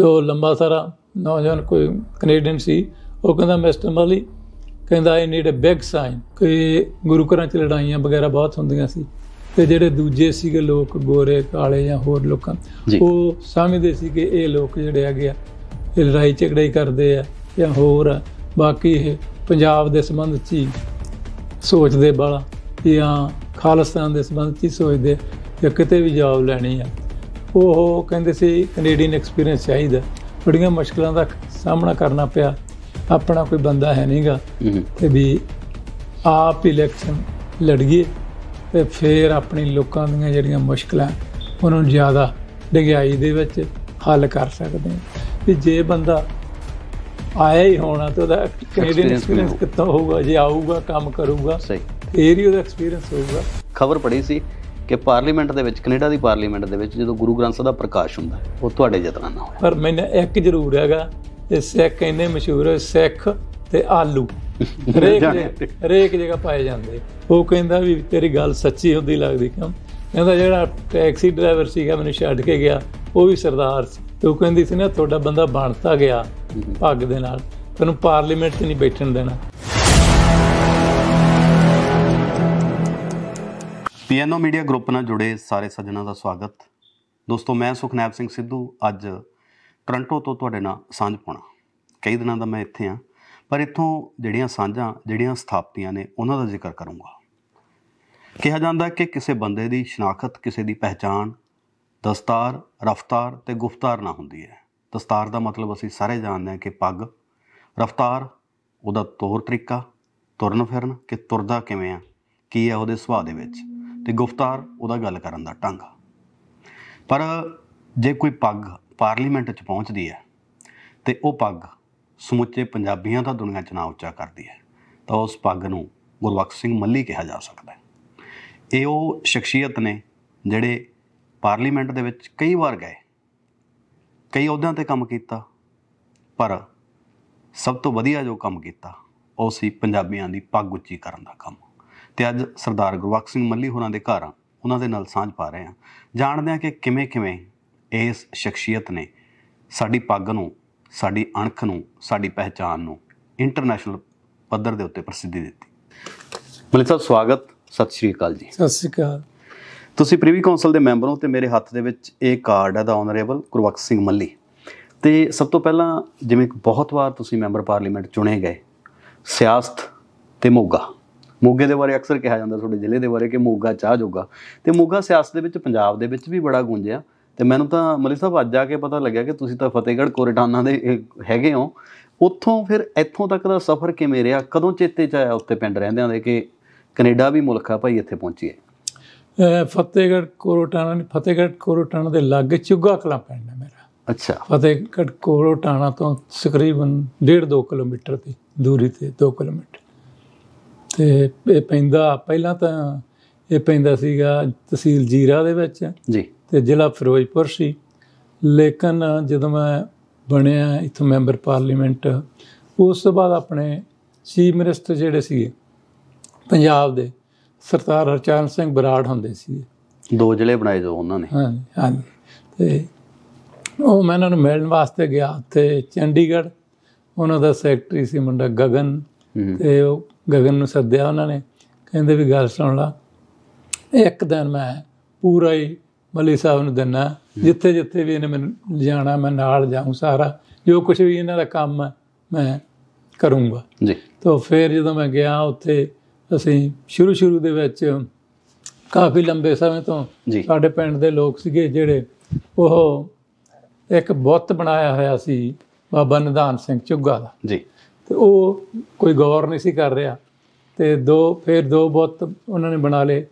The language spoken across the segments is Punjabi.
ਤੇ ਉਹ ਲੰਬਾ ਸਾਰਾ ਨੌਜਵਾਨ ਕੋਈ ਕੈਨੇਡੀਅਨ ਸੀ ਉਹ ਕਹਿੰਦਾ ਮਿਸਟਰ ਮਲੀ ਕਹਿੰਦਾ I need a big sign ਕਿ ਗੁਰੂ ਘਰਾਂ 'ਚ ਲੜਾਈਆਂ ਵਗੈਰਾ ਬਹੁਤ ਹੁੰਦੀਆਂ ਸੀ ਤੇ ਜਿਹੜੇ ਦੂਜੇ ਸੀਗੇ ਲੋਕ ਗੋਰੇ ਕਾਲੇ ਜਾਂ ਹੋਰ ਲੋਕਾਂ ਉਹ ਸਮਝਦੇ ਸੀ ਕਿ ਇਹ ਲੋਕ ਜਿਹੜੇ ਆ ਆ ਇਹ ਲੜਾਈ ਝਗੜਾਈ ਕਰਦੇ ਆ ਜਾਂ ਹੋਰ ਬਾਕੀ ਇਹ ਪੰਜਾਬ ਦੇ ਸੰਬੰਧ 'ਚ ਹੀ ਸੋਚਦੇ ਬਾਲਾ ਜਾਂ ਖਾਲਿਸਤਾਨ ਦੇ ਸੰਬੰਧ 'ਚ ਹੀ ਸੋਚਦੇ ਕਿ ਕਿਤੇ ਵੀ ਜੌਬ ਲੈਣੀ ਆ ਉਹ ਕਹਿੰਦੇ ਸੀ ਕੈਨੇਡੀਅਨ ਐਕਸਪੀਰੀਅੰਸ ਚਾਹੀਦਾ ਬੜੀਆਂ ਮੁਸ਼ਕਲਾਂ ਦਾ ਸਾਹਮਣਾ ਕਰਨਾ ਪਿਆ ਆਪਣਾ ਕੋਈ ਬੰਦਾ ਹੈ ਨਹੀਂਗਾ ਤੇ ਵੀ ਆਪ ਇਲੈਕਸ਼ਨ ਲੜੀਏ ਤੇ ਫਿਰ ਆਪਣੀ ਲੋਕਾਂ ਦੀਆਂ ਜਿਹੜੀਆਂ ਮੁਸ਼ਕਲਾਂ ਉਹਨਾਂ ਨੂੰ ਜ਼ਿਆਦਾ ਡਿਗਾਈ ਦੇ ਵਿੱਚ ਹੱਲ ਕਰ ਸਕਦੇ ਹਾਂ ਵੀ ਜੇ ਬੰਦਾ ਆਇਆ ਹੀ ਹੋਣਾ ਤਾਂ ਉਹਦਾ ਕੈਨੇਡੀਅਨ ਐਕਸਪੀਰੀਅੰਸ ਕਿੱਥੋਂ ਹੋਊਗਾ ਜੇ ਆਊਗਾ ਕੰਮ ਕਰੂਗਾ ਸਹੀ ਫੇਰ ਹੀ ਉਹਦਾ ਐਕਸਪੀਰੀਅੰਸ ਹੋਊਗਾ ਖਬਰ ਪੜੀ ਸੀ ਕਿ ਪਾਰਲੀਮੈਂਟ ਦੇ ਵਿੱਚ ਕੈਨੇਡਾ ਦੀ ਪਾਰਲੀਮੈਂਟ ਦੇ ਵਿੱਚ ਜਦੋਂ ਗੁਰੂ ਗ੍ਰੰਥ ਸਾਹਿਬ ਦਾ ਪ੍ਰਕਾਸ਼ ਹੁੰਦਾ ਉਹ ਤੁਹਾਡੇ ਯਤਨਾਂ ਨਾਲ ਹੋਇਆ ਪਰ ਮੈਨੂੰ ਇੱਕ ਜ਼ਰੂਰ ਹੈਗਾ ਇਹ ਸਿੱਖ ਇੰਨੇ ਮਸ਼ਹੂਰ ਹੈ ਸਿੱਖ ਤੇ ਆਲੂ ਰੇਕ ਰੇਕ ਜਗ੍ਹਾ ਪਾਏ ਜਾਂਦੇ ਉਹ ਕਹਿੰਦਾ ਵੀ ਤੇਰੀ ਗੱਲ ਸੱਚੀ ਹੁੰਦੀ ਲੱਗਦੀ ਕਿਉਂ ਕਹਿੰਦਾ ਜਿਹੜਾ ਟੈਕਸੀ ਡਰਾਈਵਰ ਸੀਗਾ ਮੈਨੂੰ ਛੱਡ ਕੇ ਗਿਆ ਉਹ ਵੀ ਸਰਦਾਰ ਸੀ ਤੇ ਉਹ ਕਹਿੰਦੀ ਸੀ ਨਾ ਤੁਹਾਡਾ ਬੰਦਾ ਬਣਤਾ ਗਿਆ ਭੱਗ ਦੇ ਨਾਲ ਤੈਨੂੰ ਪਾਰਲੀਮੈਂਟ 'ਚ ਨਹੀਂ ਬੈਠਣ ਦੇਣਾ ਪੀਐਨਓ ਮੀਡੀਆ ਗਰੁੱਪ ਨਾਲ ਜੁੜੇ ਸਾਰੇ ਸੱਜਣਾਂ ਦਾ ਸਵਾਗਤ ਦੋਸਤੋ ਮੈਂ ਸੁਖਨੈਬ ਸਿੰਘ ਸਿੱਧੂ ਅੱਜ ਟ੍ਰਾਂਟੋ ਤੋਂ ਤੁਹਾਡੇ ਨਾਲ ਸਾਂਝ ਪਾਉਣਾ ਕਈ ਦਿਨਾਂ ਦਾ ਮੈਂ ਇੱਥੇ ਆ ਪਰ ਇੱਥੋਂ ਜਿਹੜੀਆਂ ਸਾਂਝਾਂ ਜਿਹੜੀਆਂ ਸਥਾਪਤੀਆਂ ਨੇ ਉਹਨਾਂ ਦਾ ਜ਼ਿਕਰ ਕਰੂੰਗਾ ਕਿਹਾ ਜਾਂਦਾ ਕਿ ਕਿਸੇ ਬੰਦੇ ਦੀ ਸ਼ਨਾਖਤ ਕਿਸੇ ਦੀ ਪਹਿਚਾਣ ਦਸਤਾਰ ਰਫਤਾਰ ਤੇ ਗੁਫਤਾਰ ਨਾ ਹੁੰਦੀ ਹੈ ਦਸਤਾਰ ਦਾ ਮਤਲਬ ਅਸੀਂ ਸਾਰੇ ਜਾਣਦੇ ਹਾਂ ਕਿ ਪੱਗ ਰਫਤਾਰ ਉਹਦਾ ਤੌਰ ਤਰੀਕਾ ਤੁਰਨ ਫਿਰਨ ਕਿ ਤੁਰਦਾ ਕਿਵੇਂ ਆ ਕੀ ਹੈ ਉਹਦੇ ਸੁਭਾਅ ਦੇ ਵਿੱਚ ਤੇ ਗੁਫਤਾਰ ਉਹਦਾ ਗੱਲ ਕਰਨ ਦਾ ਢੰਗ ਪਰ ਜੇ ਕੋਈ ਪੱਗ ਪਾਰਲੀਮੈਂਟ 'ਚ ਪਹੁੰਚਦੀ ਹੈ ਤੇ ਉਹ ਪੱਗ ਸਮੁੱਚੇ ਪੰਜਾਬੀਆਂ ਦਾ ਦੁਨੀਆ 'ਚ ਨਾਂ ਉੱਚਾ ਕਰਦੀ ਹੈ ਤਾਂ ਉਸ ਪੱਗ ਨੂੰ ਗੁਰਬਖਸ਼ ਸਿੰਘ ਮੱਲੀ ਕਿਹਾ ਜਾ ਸਕਦਾ ਹੈ ਇਹ ਉਹ ਸ਼ਖਸੀਅਤ ਨੇ ਜਿਹੜੇ ਪਾਰਲੀਮੈਂਟ ਦੇ ਵਿੱਚ ਕਈ ਵਾਰ ਗਏ ਕਈ ਅਹੁਦਿਆਂ ਤੇ ਕੰਮ ਕੀਤਾ ਪਰ ਸਭ ਤੋਂ ਵਧੀਆ ਜੋ ਕੰਮ ਕੀਤਾ ਉਹ ਸੀ ਪੰਜਾਬੀਆਂ ਦੀ ਪੱਗ ਉੱਚੀ ਕਰਨ ਦਾ ਕੰਮ ਤੇ ਅੱਜ ਸਰਦਾਰ ਗੁਰਬਖਸ਼ ਸਿੰਘ ਮੱਲੀ ਹੋਰਾਂ ਦੇ ਘਰ ਆ ਉਹਨਾਂ ਦੇ ਨਾਲ ਸਾਂਝ ਪਾ ਰਹੇ ਆ ਜਾਣਦੇ ਆ ਕਿ ਕਿਵੇਂ ਕਿਵੇਂ ਇਸ ਸ਼ਖਸੀਅਤ ਨੇ ਸਾਡੀ ਪੱਗ ਨੂੰ ਸਾਡੀ ਅਣਖ ਨੂੰ ਸਾਡੀ ਪਹਿਚਾਨ ਨੂੰ ਇੰਟਰਨੈਸ਼ਨਲ ਪੱਧਰ ਦੇ ਉੱਤੇ ਪ੍ਰਸਿੱਧੀ ਦਿੱਤੀ ਮੱਲੀ ਸਾਹਿਬ ਸਵਾਗਤ ਸਤਿ ਸ਼੍ਰੀ ਅਕਾਲ ਜੀ ਸਤਿ ਸ਼੍ਰੀ ਅਕਾਲ ਤੁਸੀਂ ਪ੍ਰੀਵੀ ਕਾਉਂਸਲ ਦੇ ਮੈਂਬਰ ਹੋ ਤੇ ਮੇਰੇ ਹੱਥ ਦੇ ਵਿੱਚ ਇਹ ਕਾਰਡ ਹੈ ਦਾ ਆਨਰੇਬਲ ਗੁਰਬਖਸ਼ ਸਿੰਘ ਮੱਲੀ ਤੇ ਸਭ ਤੋਂ ਪਹਿਲਾਂ ਜਿਵੇਂ ਬਹੁਤ ਵਾਰ ਤੁਸੀਂ ਮੈਂਬਰ ਪਾਰਲੀਮੈਂਟ ਚੁਣੇ ਗਏ ਸਿਆਸਤ ਤੇ ਮੋਗਾ ਮੋਗੇ ਦੇ ਬਾਰੇ ਅਕਸਰ ਕਿਹਾ ਜਾਂਦਾ ਤੁਹਾਡੇ ਜ਼ਿਲ੍ਹੇ ਦੇ ਬਾਰੇ ਕਿ ਮੋਗਾ ਚਾਹ ਜੋਗਾ ਤੇ ਮੋਗਾ ਸਿਆਸਤ ਦੇ ਵਿੱਚ ਪੰਜਾਬ ਦੇ ਵਿੱਚ ਵੀ ਬੜਾ ਗੂੰਜਿਆ ਤੇ ਮੈਨੂੰ ਤਾਂ ਮਲੀ ਸਾਹਿਬ ਅੱਜ ਆ ਕੇ ਪਤਾ ਲੱਗਿਆ ਕਿ ਤੁਸੀਂ ਤਾਂ ਫਤਿਹਗੜ੍ਹ ਕੋਰਟਾਨਾ ਦੇ ਹੈਗੇ ਹੋ ਉੱਥੋਂ ਫਿਰ ਇੱਥੋਂ ਤੱਕ ਦਾ ਸਫ਼ਰ ਕਿਵੇਂ ਰਿਹਾ ਕਦੋਂ ਚੇਤੇ ਚ ਆਇਆ ਉੱਤੇ ਪਿੰਡ ਰਹਿੰਦਿਆਂ ਦੇ ਕਿ ਕੈਨੇਡਾ ਵੀ ਮੁਲਕ ਆ ਭਾਈ ਇੱਥੇ ਪਹੁੰਚੀਏ ਫਤਿਹਗੜ੍ਹ ਕੋਰਟਾਨਾ ਨਹੀਂ ਫਤਿਹਗੜ੍ਹ ਕੋਰਟਾਨਾ ਦੇ ਲੱਗ ਚੁੱਗਾ ਕਲਾ ਪਿੰਡ ਹੈ ਮੇਰਾ ਅੱਛਾ ਫਤਿਹਗੜ੍ਹ ਕੋਰਟਾਨਾ ਤੋਂ ਤਕਰੀਬਨ 1.5 2 ਕਿਲੋਮੀਟਰ ਦੀ ਦੂਰੀ ਤੇ 2 ਕਿਲੋਮੀਟਰ ਤੇ ਇਹ ਪੈਂਦਾ ਪਹਿਲਾਂ ਤਾਂ ਇਹ ਪੈਂਦਾ ਸੀਗਾ ਤਹਿਸੀਲ ਜੀਰਾ ਦੇ ਵਿੱਚ ਜੀ ਤੇ ਜ਼ਿਲ੍ਹਾ ਫਿਰੋਜ਼ਪੁਰ ਸੀ ਲੇਕਿਨ ਜਦੋਂ ਮੈਂ ਬਣਿਆ ਇਥੋਂ ਮੈਂਬਰ ਪਾਰਲੀਮੈਂਟ ਉਸ ਤੋਂ ਬਾਅਦ ਆਪਣੇ ਚੀਫ ਮਿਨਿਸਟਰ ਜਿਹੜੇ ਸੀਗੇ ਪੰਜਾਬ ਦੇ ਸਰਦਾਰ ਹਰਚਰਨ ਸਿੰਘ ਬਰਾੜ ਹੁੰਦੇ ਸੀ ਦੋ ਜ਼ਿਲ੍ਹੇ ਬਣਾਏ ਜੋ ਉਹਨਾਂ ਨੇ ਹਾਂ ਹਾਂ ਤੇ ਉਹ ਮੈਂ ਉਹਨਾਂ ਨੂੰ ਮਿਲਣ ਵਾਸਤੇ ਗਿਆ ਤੇ ਚੰਡੀਗੜ੍ਹ ਉਹਨਾਂ ਦਾ ਸੈਕਟਰੀ ਸੀ ਮੁੰਡਾ ਗਗਨ ਤੇ ਉਹ ਗਗਨ ਨੂੰ ਸੱਦਿਆ ਉਹਨਾਂ ਨੇ ਕਹਿੰਦੇ ਵੀ ਗੱਲ ਸੁਣ ਲਾ ਇੱਕ ਦਿਨ ਮੈਂ ਪੂਰਾ ਹੀ ਮੱਲੀ ਸਾਹਿਬ ਨੂੰ ਦਿੰਨਾ ਜਿੱਥੇ ਜਿੱਥੇ ਵੀ ਇਹਨੇ ਮੈਨੂੰ ਜਾਣਾ ਮੈਂ ਨਾਲ ਜਾਉਂ ਸਾਰਾ ਜੋ ਕੁਝ ਵੀ ਇਹਨਾਂ ਦਾ ਕੰਮ ਹੈ ਮੈਂ ਕਰੂੰਗਾ ਜੀ ਤਾਂ ਫਿਰ ਜਦੋਂ ਮੈਂ ਗਿਆ ਉੱਥੇ ਅਸੀਂ ਸ਼ੁਰੂ ਸ਼ੁਰੂ ਦੇ ਵਿੱਚ ਕਾਫੀ ਲੰਬੇ ਸਮੇਂ ਤੋਂ ਸਾਡੇ ਪਿੰਡ ਦੇ ਲੋਕ ਸੀਗੇ ਜਿਹੜੇ ਉਹ ਇੱਕ ਬੁੱਤ ਬਣਾਇਆ ਹੋਇਆ ਸੀ ਬਾਬਾ ਨਿਧਾਨ ਸਿੰਘ ਚੁੱਗਾ ਦਾ ਜੀ ਤੇ ਉਹ ਕੋਈ ਗੌਰ ਨਹੀਂ ਸੀ ਕਰ ਰਿਹਾ ਤੇ ਦੋ ਫਿਰ ਦੋ ਬੁੱਤ ਉਹਨਾਂ ਨੇ ਬਣਾ ਲਏ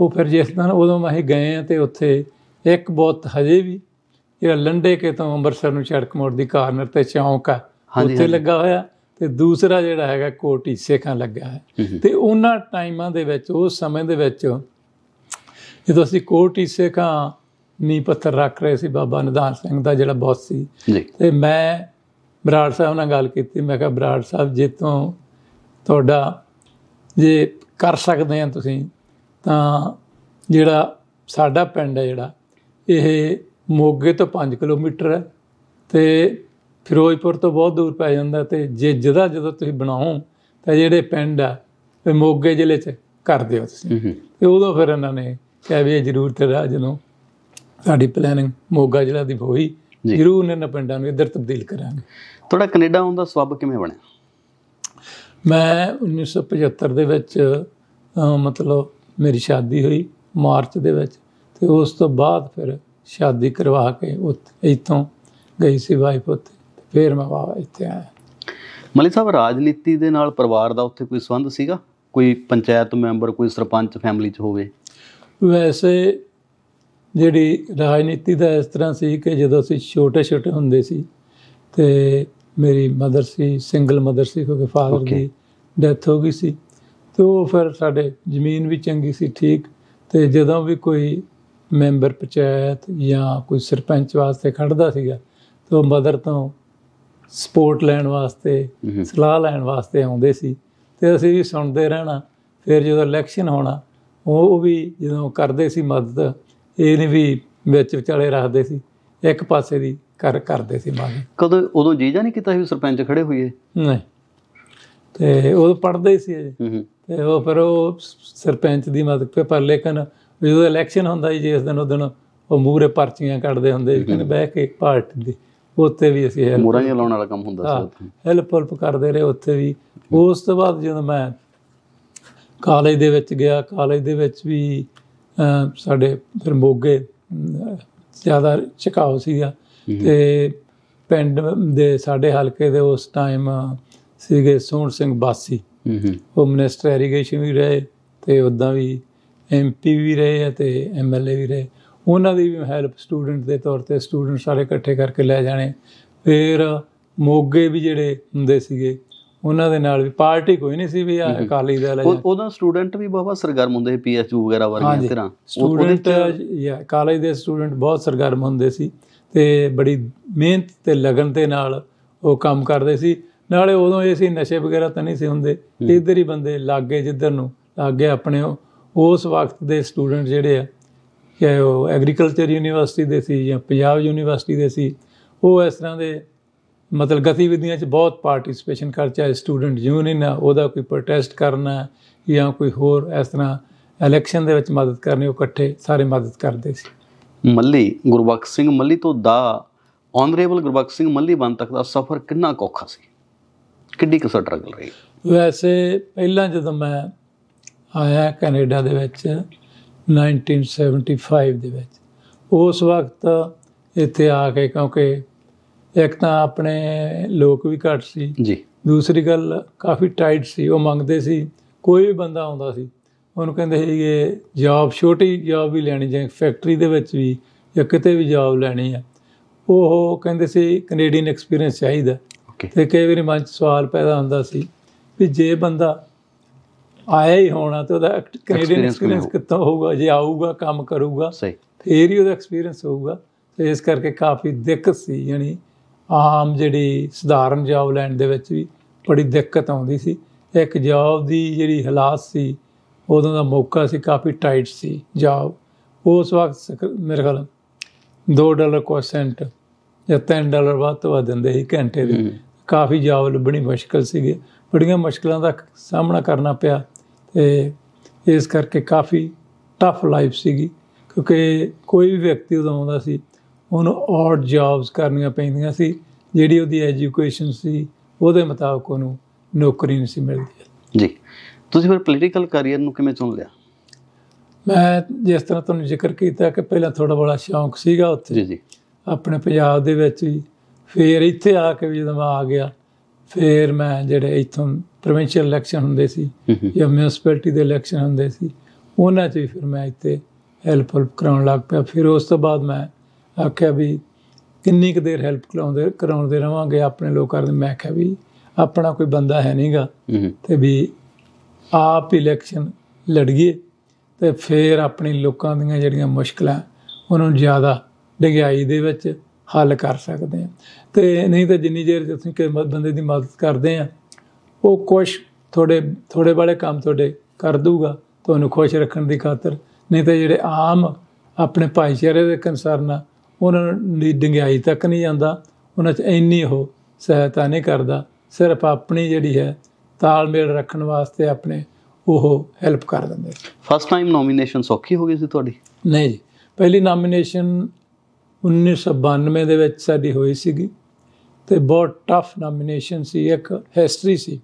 ਉਹ ਫਿਰ ਜਿਸ ਦਿਨ ਉਦੋਂ ਅਸੀਂ ਗਏ ਆ ਤੇ ਉੱਥੇ ਇੱਕ ਬੁੱਤ ਹਜੇ ਵੀ ਜਿਹੜਾ ਲੰਡੇ ਕੇ ਤੋਂ ਅੰਮ੍ਰਿਤਸਰ ਨੂੰ ਚੜਕ ਮੋੜ ਦੀ ਕਾਰਨਰ ਤੇ ਚੌਂਕ ਆ ਉੱਥੇ ਲੱਗਾ ਹੋਇਆ ਤੇ ਦੂਸਰਾ ਜਿਹੜਾ ਹੈਗਾ ਕੋਟੀ ਸੇਖਾਂ ਲੱਗਾ ਹੈ ਤੇ ਉਹਨਾਂ ਟਾਈਮਾਂ ਦੇ ਵਿੱਚ ਉਸ ਸਮੇਂ ਦੇ ਵਿੱਚ ਜਦੋਂ ਅਸੀਂ ਕੋਟੀ ਸੇਖਾਂ ਨੀ ਪੱਥਰ ਰੱਖ ਰਹੇ ਸੀ ਬਾਬਾ ਨਿਧਾਨ ਸਿੰਘ ਦਾ ਜਿਹੜਾ ਬੌਸ ਸੀ ਤੇ ਮੈਂ ਬਰਾੜ ਸਾਹਿਬ ਨਾਲ ਗੱਲ ਕੀਤੀ ਮੈਂ ਕਿਹਾ ਬਰਾੜ ਸਾਹਿਬ ਜੇ ਤੋਂ ਤੁਹਾਡਾ ਜੇ ਕਰ ਸਕਦੇ ਆ ਤੁਸੀਂ ਤਾਂ ਜਿਹੜਾ ਸਾਡਾ ਪਿੰਡ ਹੈ ਜਿਹੜਾ ਇਹ ਮੋਗੇ ਤੋਂ 5 ਕਿਲੋਮੀਟਰ ਹੈ ਤੇ ਫਿਰੋਜ਼ਪੁਰ ਤੋਂ ਬਹੁਤ ਦੂਰ ਪੈ ਜਾਂਦਾ ਤੇ ਜੇ ਜਦਾ ਜਦੋਂ ਤੁਸੀਂ ਬਣਾਓ ਤਾਂ ਜਿਹੜੇ ਪਿੰਡ ਆ ਤੇ ਮੋਗੇ ਜ਼ਿਲ੍ਹੇ 'ਚ ਕਰ ਦਿਓ ਤੁਸੀਂ ਤੇ ਉਦੋਂ ਫਿਰ ਇਹਨਾਂ ਨੇ ਕਿਹਾ ਵੀ ਇਹ ਜ਼ਰੂਰ ਤੇ ਰਾਜ ਨੂੰ ਸਾਡੀ ਪਲੈਨਿੰਗ ਮੋਗਾ ਜ਼ਿਲ੍ਹਾ ਦੀ ਹੋਈ ਜ਼ਰੂਰ ਇਹਨਾਂ ਪਿੰਡਾਂ ਨੂੰ ਇੱਧਰ ਤਬਦੀਲ ਕਰਾਂਗੇ ਤੁਹਾਡਾ ਕੈਨੇਡਾ ਆਉਣ ਦਾ ਸਬਬ ਕਿਵੇਂ ਬਣਿਆ ਮੈਂ 1975 ਦੇ ਵਿੱਚ ਮਤਲਬ ਮੇਰੀ ਸ਼ਾਦੀ ਹੋਈ ਮਾਰਚ ਦੇ ਵਿੱਚ ਤੇ ਉਸ ਤੋਂ ਬਾਅਦ ਫਿਰ ਸ਼ਾਦੀ ਕਰਵਾ ਕੇ ਉੱਥੇ ਇਤੋਂ ਗਈ ਸੀ ਵਾਈਫ ਉੱਥੇ ਫਿਰ ਮੈਂ ਵਾ ਇੱਥੇ ਆਇਆ ਮਲੀ ਸਾਹਿਬ ਰਾਜਨੀਤੀ ਦੇ ਨਾਲ ਪਰਿਵਾਰ ਦਾ ਉੱਥੇ ਕੋਈ ਸੰਬੰਧ ਸੀਗਾ ਕੋਈ ਪੰਚਾਇਤ ਮੈਂਬਰ ਕੋਈ ਸਰਪੰਚ ਫੈਮਿਲੀ 'ਚ ਹੋਵੇ ਵੈਸੇ ਜਿਹੜੀ ਰਾਜਨੀਤੀ ਦਾ ਇਸ ਤਰ੍ਹਾਂ ਸੀ ਕਿ ਜਦੋਂ ਅਸੀਂ ਛੋਟੇ-ਛੋਟੇ ਹੁੰਦੇ ਸੀ ਤੇ ਮੇਰੀ ਮਦਰ ਸੀ ਸਿੰਗਲ ਮਦਰ ਸੀ ਕਿਉਂਕਿ ਫਾਦਰ ਦੀ ਡੈਥ ਹੋ ਗਈ ਸੀ ਤੇ ਉਹ ਫਿਰ ਸਾਡੇ ਜ਼ਮੀਨ ਵੀ ਚੰਗੀ ਸੀ ਠੀਕ ਤੇ ਜਦੋਂ ਵੀ ਕੋਈ ਮੈਂਬਰ ਪੰਚਾਇਤ ਜਾਂ ਕੋਈ ਸਰਪੰਚ ਵਾਸਤੇ ਖੜਦਾ ਸੀਗਾ ਤੇ ਉਹ ਮਦਰ ਤੋਂ ਸਪੋਰਟ ਲੈਣ ਵਾਸਤੇ ਸਲਾਹ ਲੈਣ ਵਾਸਤੇ ਆਉਂਦੇ ਸੀ ਤੇ ਅਸੀਂ ਵੀ ਸੁਣਦੇ ਰਹਿਣਾ ਫਿਰ ਜਦੋਂ ਇਲੈਕਸ਼ਨ ਹੋਣਾ ਉਹ ਵੀ ਜਦੋਂ ਕਰਦੇ ਸੀ ਮਦਦ ਇਹ ਨਹੀਂ ਵੀ ਵਿੱਚ ਵਿਚਾਲੇ ਰੱਖਦੇ ਸੀ ਇੱਕ ਪਾਸੇ ਦੀ ਕਰ ਕਰਦੇ ਸੀ ਮਾਂ ਕਦੋਂ ਉਦੋਂ ਜੀਜਾ ਨਹੀਂ ਕੀਤਾ ਸੀ ਸਰਪੰਚ ਖੜੇ ਹੋਈਏ ਨਹੀਂ ਤੇ ਉਹ ਪੜਦੇ ਸੀ ਜੀ ਤੇ ਉਹ ਫਿਰ ਉਹ ਸਰਪੰਚ ਦੀ ਮਦਦ ਤੇ ਪਰ ਲੇਕਿਨ ਜਦੋਂ ਇਲੈਕਸ਼ਨ ਹੁੰਦਾ ਜੀ ਜਿਸ ਦਿਨ ਉਹ ਦਿਨ ਉਹ ਮੂਰੇ ਪਰਚੀਆਂ ਕੱਢਦੇ ਹੁੰਦੇ ਸੀ ਕਹਿੰਦੇ ਬਹਿ ਕੇ ਪਾਰਟੀ ਦੀ ਉੱਥੇ ਵੀ ਅਸੀਂ ਹੈਲਪ ਮੂਰਾਂ ਲਾਉਣ ਵਾਲਾ ਕੰਮ ਹੁੰਦਾ ਸੀ ਉੱਥੇ ਹੈਲਪ ਹਲਪ ਕਰਦੇ ਰਹੇ ਉੱਥੇ ਵੀ ਉਸ ਤੋਂ ਬਾਅਦ ਜਦੋਂ ਮੈਂ ਕਾਲਜ ਦੇ ਵਿੱਚ ਗਿਆ ਕਾਲਜ ਦੇ ਵਿੱਚ ਵੀ ਸਾਡੇ ਫਿਰ ਮੋਗੇ ਜ਼ਿਆਦਾ ਚਕਾਉ ਸੀਗਾ ਤੇ ਪਿੰਡ ਦੇ ਸਾਡੇ ਹਲਕੇ ਦੇ ਉਸ ਟਾਈਮ ਸੀਗੇ ਸੋਹਣ ਸਿੰਘ ਬਾਸੀ ਉਹ ਮਿਨਿਸਟਰ ਐਰੀਗੇਸ਼ਨ ਵੀ ਰਹੇ ਤੇ ਉਦਾਂ ਵੀ ਐਮਪੀ ਵੀ ਰਹੇ ਤੇ ਐਮਐਲਏ ਵੀ ਰਹੇ ਉਹਨਾਂ ਦੀ ਵੀ ਹੈਲਪ ਸਟੂਡੈਂਟ ਦੇ ਤੌਰ ਤੇ ਸਟੂਡੈਂਟ ਸਾਰੇ ਇਕੱਠੇ ਕਰਕੇ ਲੈ ਜਾਣੇ ਫਿਰ ਮੋਗੇ ਵੀ ਜਿਹੜੇ ਹੁੰਦੇ ਸੀਗੇ ਉਹਨਾਂ ਦੇ ਨਾਲ ਵੀ ਪਾਰਟੀ ਕੋਈ ਨਹੀਂ ਸੀ ਵੀ ਅਕਾਲੀ ਦਲ ਹੈ ਉਹਦਾ ਸਟੂਡੈਂਟ ਵੀ ਬਹੁਤ ਸਰਗਰਮ ਹੁੰਦੇ ਪੀਐਸਯੂ ਵਗੈਰਾ ਵਰਗੀਆਂ ਤਰ੍ਹਾਂ ਸਟੂਡੈਂਟ ਕਾਲਜ ਦੇ ਸਟੂਡੈਂਟ ਬਹੁਤ ਸਰਗਰਮ ਹੁੰਦੇ ਸੀ ਤੇ ਬੜੀ ਮਿਹਨਤ ਤੇ ਲਗਨ ਦੇ ਨਾਲ ਉਹ ਕੰਮ ਕਰਦੇ ਸੀ ਨਾਲੇ ਉਦੋਂ ਇਹ ਸੀ ਨਸ਼ੇ ਵਗੈਰਾ ਤਾਂ ਨਹੀਂ ਸੀ ਹੁੰਦੇ ਇਧਰ ਹੀ ਬੰਦੇ ਲਾਗੇ ਜਿੱਧਰ ਨੂੰ ਲਾਗੇ ਆਪਣੇ ਉਸ ਵਕਤ ਦੇ ਸਟੂਡੈਂਟ ਜਿਹੜੇ ਆ ਕਿ ਉਹ ਐਗਰੀਕਲਚਰ ਯੂਨੀਵਰਸਿਟੀ ਦੇ ਸੀ ਜਾਂ ਪੰਜਾਬ ਯੂਨੀਵਰਸਿਟੀ ਦੇ ਸੀ ਉਹ ਇਸ ਤਰ੍ਹਾਂ ਦੇ ਮਤਲਬ ਗਤੀਵਿਧੀਆਂ 'ਚ ਬਹੁਤ ਪਾਰਟਿਸਿਪੇਸ਼ਨ ਕਰ ਚਾਹੇ ਸਟੂਡੈਂਟ ਯੂਨੀਅਨ ਆ ਉਹਦਾ ਕੋਈ ਪ੍ਰੋਟੈਸਟ ਕਰਨਾ ਜਾਂ ਕੋਈ ਹੋਰ ਇਸ ਤਰ੍ਹਾਂ ਇਲੈਕਸ਼ਨ ਦੇ ਵਿੱਚ ਮਦਦ ਕਰਨੀ ਉਹ ਇਕੱਠੇ ਸਾਰੇ ਮਦਦ ਕਰਦੇ ਸੀ ਮੱਲੀ ਗੁਰਬਖਸ਼ ਸਿੰਘ ਮੱਲੀ ਤੋਂ ਦਾ ਆਨਰੇਬਲ ਗੁਰਬਖਸ਼ ਸਿੰਘ ਮੱਲੀ ਬਣ ਤੱਕ ਦਾ ਸਫ਼ਰ ਕਿੰਨਾ ਔਖਾ ਸੀ ਕਿੱਡੀ ਕੁ ਸਟਰਗਲ ਰਹੀ ਵੈਸੇ ਪਹਿਲਾਂ ਜਦੋਂ ਮੈਂ ਆਇਆ ਕੈਨੇਡਾ ਦੇ ਵਿੱਚ 1975 ਦੇ ਵਿੱਚ ਉਸ ਵਕਤ ਇੱਥੇ ਆ ਕੇ ਕਿਉਂਕਿ ਇੱਕ ਤਾਂ ਆਪਣੇ ਲੋਕ ਵੀ ਘੱਟ ਸੀ ਜੀ ਦੂਸਰੀ ਗੱਲ ਕਾਫੀ ਟਾਈਟ ਸੀ ਉਹ ਮੰਗਦੇ ਸੀ ਕੋਈ ਵੀ ਬੰਦਾ ਆਉਂਦਾ ਸੀ ਉਹਨੂੰ ਕਹਿੰਦੇ ਸੀਗੇ ਜੌਬ ਛੋਟੀ ਜੌਬ ਵੀ ਲੈਣੀ ਜਾਂ ਫੈਕਟਰੀ ਦੇ ਵਿੱਚ ਵੀ ਜਾਂ ਕਿਤੇ ਵੀ ਜੌਬ ਲੈਣੀ ਆ ਉਹ ਕਹਿੰਦੇ ਸੀ ਕੈਨੇਡੀਅਨ ਐਕਸਪੀਰੀਅੰਸ ਚਾਹੀਦਾ ਤੇ ਕਈ ਵਾਰੀ ਮਨ 'ਚ ਸਵਾਲ ਪੈਦਾ ਹੁੰਦਾ ਸੀ ਵੀ ਜੇ ਬੰਦਾ ਆਇਆ ਹੀ ਹੋਣਾ ਤੇ ਉਹਦਾ ਕੈਨੇਡੀਅਨ ਐਕਸਪੀਰੀਅੰਸ ਕਿੱਥੋਂ ਹੋਊਗਾ ਜੇ ਆਊਗਾ ਕੰਮ ਕਰੂਗਾ ਸਹੀ ਫੇਰ ਹੀ ਉਹਦਾ ਐਕਸਪੀਰੀਅੰਸ ਹੋਊਗਾ ਤੇ ਇਸ ਕਰਕੇ ਕਾਫੀ ਦਿੱਕਤ ਸੀ ਯਾਨੀ ਆਮ ਜਿਹੜੀ ਸਧਾਰਨ ਜੌਬ ਲੈਣ ਦੇ ਵਿੱਚ ਵੀ ਬੜੀ ਦਿੱਕਤ ਆਉਂਦੀ ਸੀ ਇੱਕ ਜੌਬ ਦੀ ਜਿਹੜੀ ਹਾਲਾਤ ਸੀ ਉਦੋਂ ਦਾ ਮੌਕਾ ਸੀ ਕਾਫੀ ਟਾਈਟ ਸੀ ਜੌਬ ਉਸ ਵਕਤ ਮੇਰੇ ਖਿਆਲ 2 ਡਾਲਰ ਕੋ ਸੈਂਟ ਜਾਂ 3 ਡਾਲਰ ਵੱਧ ਤੋਂ ਵੱਧ ਦਿੰਦੇ ਸੀ ਘੰਟੇ ਦੇ ਕਾਫੀ ਜੌਬ ਲੱਭਣੀ ਮੁਸ਼ਕਲ ਸੀਗੇ ਬੜੀਆਂ ਮੁਸ਼ਕਲਾਂ ਦਾ ਸਾਹਮਣਾ ਕਰਨਾ ਪਿਆ ਤੇ ਇਸ ਕਰਕੇ ਕਾਫੀ ਟਫ ਲਾਈਫ ਸੀਗੀ ਕਿਉਂਕਿ ਕੋਈ ਵੀ ਵਿਅਕਤੀ ਉਦੋਂ ਆਉਂਦਾ ਸੀ ਉਹਨੂੰ ਆਡ ਜੌਬਸ ਕਰਨੀਆਂ ਪੈਂਦੀਆਂ ਸੀ ਜਿਹੜੀ ਉਹਦੀ ਐਜੂਕੇਸ਼ਨ ਸੀ ਉਹਦੇ ਮੁਤਾਬਕ ਉਹਨੂੰ ਨੌਕਰੀ ਨਹੀਂ ਸੀ ਮਿਲਦੀ ਜੀ ਤੁਸੀਂ ਫਿਰ ਪੋਲੀਟੀਕਲ ਕੈਰੀਅਰ ਨੂੰ ਕਿਵੇਂ ਚੁਣ ਲਿਆ ਮੈਂ ਜਿਸ ਤਰ੍ਹਾਂ ਤੁਹਾਨੂੰ ਜ਼ਿਕਰ ਕੀਤਾ ਕਿ ਪਹਿਲਾਂ ਥੋੜਾ ਬੜਾ ਸ਼ੌਂਕ ਸੀਗਾ ਉੱਥੇ ਜੀ ਜੀ ਆਪਣੇ ਪੰਜਾਬ ਦੇ ਵਿੱਚ ਹੀ ਫਿਰ ਇੱਥੇ ਆ ਕੇ ਜਦੋਂ ਮੈਂ ਆ ਗਿਆ ਫਿਰ ਮੈਂ ਜਿਹੜੇ ਇਥੋਂ ਪ੍ਰੋਵਿੰਸ਼ੀਅਲ ਇਲੈਕਸ਼ਨ ਹੁੰਦੇ ਸੀ ਜਾਂ ਮਿਊਨਿਸਪੈਲਿਟੀ ਦੇ ਇਲੈਕਸ਼ਨ ਹੁੰਦੇ ਸੀ ਉਹਨਾਂ 'ਚ ਫਿਰ ਮੈਂ ਇੱਥੇ ਹੈਲਪ ਹੈਲਪ ਕਰਾਉਣ ਲੱਗ ਪਿਆ ਫਿਰ ਉਸ ਤੋਂ ਬਾਅਦ ਮੈਂ ਆਖਿਆ ਵੀ ਕਿੰਨੀ ਕੁ ਦੇਰ ਹੈਲਪ ਕਰਾਉਂਦੇ ਕਰਾਉਂਦੇ ਰਵਾਂਗੇ ਆਪਣੇ ਲੋਕਾਂ ਦੇ ਮੈਂ ਆਖਿਆ ਵੀ ਆਪਣਾ ਕੋਈ ਬੰਦਾ ਹੈ ਨਹੀਂਗਾ ਤੇ ਵੀ ਆਪ ਇਲੈਕਸ਼ਨ ਲੜੀਏ ਤੇ ਫਿਰ ਆਪਣੀ ਲੋਕਾਂ ਦੀਆਂ ਜਿਹੜੀਆਂ ਮੁਸ਼ਕਲਾਂ ਉਹਨਾਂ ਨੂੰ ਜ਼ਿਆਦਾ ਡਿਗਾਈ ਦੇ ਵਿੱਚ ਹੱਲ ਕਰ ਸਕਦੇ ਆ ਤੇ ਨਹੀਂ ਤਾਂ ਜਿੰਨੀ ਜੇਰ ਤੁਸੀਂ ਕਿ ਬੰਦੇ ਦੀ ਮਦਦ ਕਰਦੇ ਆ ਉਹ ਕੁਛ ਥੋੜੇ ਥੋੜੇ ਬਾਲੇ ਕੰਮ ਤੁਹਾਡੇ ਕਰ ਦੂਗਾ ਤੁਹਾਨੂੰ ਖੁਸ਼ ਰੱਖਣ ਦੀ ਖਾਤਰ ਨਹੀਂ ਤਾਂ ਜਿਹੜੇ ਆਮ ਆਪਣੇ ਭਾਈਚਾਰੇ ਦੇ ਕੰਸਰਨ ਆ ਉਹਨਾਂ ਦੀ ਡੰਗਾਈ ਤੱਕ ਨਹੀਂ ਜਾਂਦਾ ਉਹਨਾਂ 'ਚ ਇੰਨੀ ਉਹ ਸਹਾਇਤਾ ਨਹੀਂ ਕਰਦਾ ਸਿਰਫ ਆਪਣੀ ਜਿਹੜੀ ਹੈ ਤਾਲਮੇਲ ਰੱਖਣ ਵਾਸਤੇ ਆਪਣੇ ਉਹ ਹੈਲਪ ਕਰ ਦਿੰਦੇ ਫਸਟ ਟਾਈਮ ਨੋਮੀਨੇਸ਼ਨ ਸੌਖੀ ਹੋ ਗਈ ਸੀ ਤੁਹਾਡੀ ਨਹੀਂ ਜੀ ਪਹਿਲੀ ਨੋਮੀਨੇਸ਼ਨ 1992 ਦੇ ਵਿੱਚ ਸਾਡੀ ਹੋਈ ਸੀਗੀ ਤੇ ਬਹੁਤ ਟਫ ਨੋਮੀਨੇਸ਼ਨ ਸੀ ਇੱਕ ਹਿਸਟਰੀ ਸੀ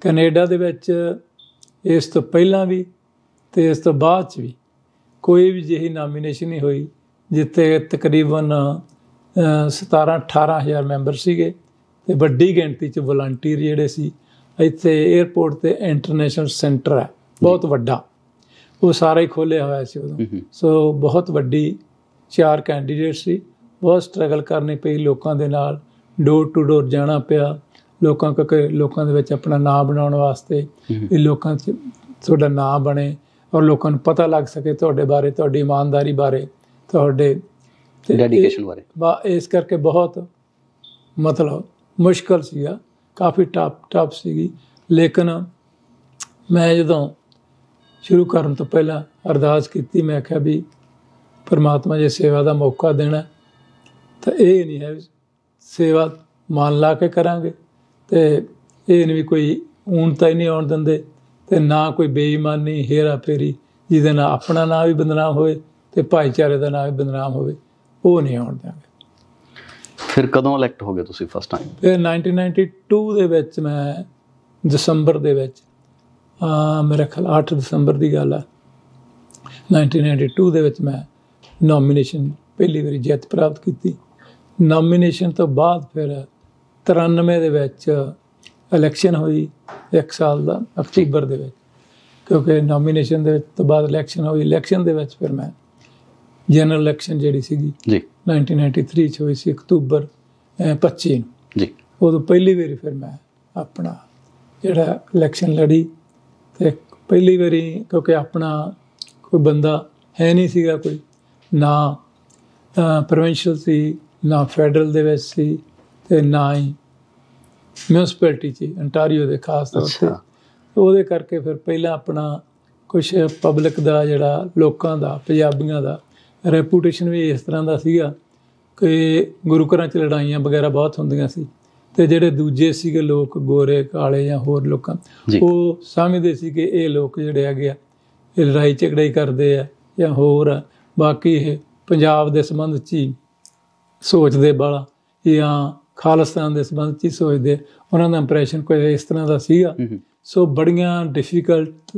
ਕੈਨੇਡਾ ਦੇ ਵਿੱਚ ਇਸ ਤੋਂ ਪਹਿਲਾਂ ਵੀ ਤੇ ਇਸ ਤੋਂ ਬਾਅਦ ਚ ਵੀ ਕੋਈ ਵੀ ਜਿਹੀ ਨੋਮੀਨੇਸ਼ਨ ਨਹੀਂ ਹੋਈ ਜਿੱਤੇ ਤਕਰੀਬਨ 17 18000 ਮੈਂਬਰ ਸੀਗੇ ਤੇ ਵੱਡੀ ਗਿਣਤੀ ਚ ਵਲੰਟੀਅਰ ਜਿਹੜੇ ਸੀ ਇੱਥੇ 에어ਪੋਰਟ ਤੇ ਇੰਟਰਨੈਸ਼ਨਲ ਸੈਂਟਰ ਹੈ ਬਹੁਤ ਵੱਡਾ ਉਹ ਸਾਰਾ ਹੀ ਹੋਇਆ ਸੀ ਉਦੋਂ ਸੋ ਬਹੁਤ ਵੱਡੀ ਚਾਰ ਕੈਂਡੀਡੇਟ ਸੀ ਬਹੁਤ ਸਟਰਗਲ ਕਰਨੀ ਪਈ ਲੋਕਾਂ ਦੇ ਨਾਲ ਡੋਰ ਟੂ ਡੋਰ ਜਾਣਾ ਪਿਆ ਲੋਕਾਂ ਕੋਲ ਲੋਕਾਂ ਦੇ ਵਿੱਚ ਆਪਣਾ ਨਾਮ ਬਣਾਉਣ ਵਾਸਤੇ ਇਹ ਲੋਕਾਂ 'ਚ ਤੁਹਾਡਾ ਨਾਮ ਬਣੇ ਔਰ ਲੋਕਾਂ ਨੂੰ ਪਤਾ ਲੱਗ ਸਕੇ ਤੁਹਾਡੇ ਬਾਰੇ ਤੁਹਾਡੀ ਇਮਾਨਦਾਰੀ ਬਾਰੇ ਤੁਹਾਡੇ ਡੈਡੀਕੇਸ਼ਨ ਬਾਰੇ ਬਾ ਇਸ ਕਰਕੇ ਬਹੁਤ ਮਤਲਬ ਮੁਸ਼ਕਲ ਸੀਗਾ ਕਾਫੀ ਟਾਪ ਟਾਪ ਸੀਗੀ ਲੇਕਿਨ ਮੈਂ ਜਦੋਂ ਸ਼ੁਰੂ ਕਰਨ ਤੋਂ ਪਹਿਲਾਂ ਅਰਦਾਸ ਕੀਤੀ ਮੈਂ ਕਿਹਾ ਵੀ ਪਰਮਾਤਮਾ ਜੇ ਸੇਵਾ ਦਾ ਮੌਕਾ ਦੇਣਾ ਤਾਂ ਇਹ ਨਹੀਂ ਹੈ ਸੇਵਾ ਮਨ ਲਾ ਕੇ ਕਰਾਂਗੇ ਤੇ ਇਹ ਨਹੀਂ ਵੀ ਕੋਈ ਊਣ ਤਾਂ ਹੀ ਨਹੀਂ ਆਉਣ ਦਿੰਦੇ ਤੇ ਨਾ ਕੋਈ ਬੇਈਮਾਨੀ ਹੇਰਾ ਫੇਰੀ ਜਿਹਦੇ ਨਾਲ ਆਪਣਾ ਨਾਮ ਵੀ ਬਦਨਾਮ ਹੋਵੇ ਤੇ ਭਾਈਚਾਰੇ ਦਾ ਨਾਮ ਵੀ ਬਦਨਾਮ ਹੋਵੇ ਉਹ ਨਹੀਂ ਆਉਣ ਦਿਆਂਗੇ ਫਿਰ ਕਦੋਂ ਇਲੈਕਟ ਹੋ ਗਏ ਤੁਸੀਂ ਫਸਟ ਟਾਈਮ ਇਹ 1992 ਦੇ ਵਿੱਚ ਮੈਂ ਦਸੰਬਰ ਦੇ ਵਿੱਚ ਆ ਮੇਰੇ ਖਿਆਲ 8 ਦਸੰਬਰ ਦੀ ਗੱਲ ਆ 1992 ਦੇ ਵਿੱਚ ਮੈਂ ਨੋਮੀਨੇਸ਼ਨ ਪਹਿਲੀ ਵਾਰੀ ਜਿੱਤ ਪ੍ਰਾਪਤ ਕੀਤੀ ਨੋਮੀਨੇਸ਼ਨ ਤੋਂ ਬਾਅਦ ਫਿਰ 93 ਦੇ ਵਿੱਚ ਇਲੈਕਸ਼ਨ ਹੋਈ ਇੱਕ ਸਾਲ ਦਾ ਅਕਤੂਬਰ ਦੇ ਵਿੱਚ ਕਿਉਂਕਿ ਨੋਮੀਨੇਸ਼ਨ ਦੇ ਤੋਂ ਬਾਅਦ ਇਲੈਕਸ਼ਨ ਹੋਈ ਇਲੈਕਸ਼ਨ ਦੇ ਵਿੱਚ ਫਿਰ ਮੈਂ ਜਨਰਲ ਇਲੈਕਸ਼ਨ ਜਿਹੜੀ ਸੀਗੀ ਜੀ 1993 ਚ ਹੋਈ ਸੀ ਅਕਤੂਬਰ 25 ਨੂੰ ਜੀ ਉਦੋਂ ਪਹਿਲੀ ਵਾਰ ਫਿਰ ਮੈਂ ਆਪਣਾ ਜਿਹੜਾ ਇਲੈਕਸ਼ਨ ਲੜੀ ਤੇ ਪਹਿਲੀ ਵਾਰੀ ਕਿਉਂਕਿ ਆਪਣਾ ਕੋਈ ਬੰਦਾ ਹੈ ਨਹੀਂ ਸੀਗਾ ਕੋਈ ਨਾ ਪ੍ਰੋਵਿੰਸ਼ੀਅਲ ਸੀ ਨਾ ਫੈਡਰਲ ਦੇ ਵਿੱਚ ਸੀ ਤੇ ਨਾ ਹੀ ਮਿਊਨਿਸਪੈਲਿਟੀ ਚ ਅੰਟਾਰੀਓ ਦੇ ਖਾਸ ਤੌਰ ਤੇ ਉਹਦੇ ਕਰਕੇ ਫਿਰ ਪਹਿਲਾਂ ਆਪਣਾ ਕੁਝ ਪਬਲਿਕ ਦਾ ਜਿਹੜਾ ਲੋਕਾਂ ਦਾ ਪੰਜਾਬੀਆਂ ਦਾ ਰੈਪੂਟੇਸ਼ਨ ਵੀ ਇਸ ਤਰ੍ਹਾਂ ਦਾ ਸੀਗਾ ਕਿ ਗੁਰੂ ਘਰਾਂ 'ਚ ਲੜਾਈਆਂ ਵਗੈਰਾ ਬਹੁਤ ਹੁੰਦੀਆਂ ਸੀ ਤੇ ਜਿਹੜੇ ਦੂਜੇ ਸੀਗੇ ਲੋਕ ਗੋਰੇ ਕਾਲੇ ਜਾਂ ਹੋਰ ਲੋਕਾਂ ਉਹ ਸਮਝਦੇ ਸੀ ਕਿ ਇਹ ਲੋਕ ਜਿਹੜੇ ਆ ਗਿਆ ਇਹ ਲੜਾਈ ਝਗੜਾ ਹੀ ਕਰਦੇ ਆ ਜਾਂ ਹੋਰ ਬਾਕੀ ਇਹ ਪੰਜਾਬ ਦੇ ਸੰਬੰਧ 'ਚ ਹੀ ਸੋਚਦੇ ਬਾਲਾ ਜਾਂ ਖਾਲਸਤਾਨ ਦੇ ਸੰਬੰਧ 'ਚ ਹੀ ਸੋਚਦੇ ਉਹਨਾਂ ਦਾ ਇੰਪ੍ਰੈਸ਼ਨ ਕੋਈ ਇਸ ਤਰ੍ਹਾਂ ਦਾ ਸੀਗਾ ਸੋ ਬੜੀਆਂ ਡਿਫਿਕਲਟ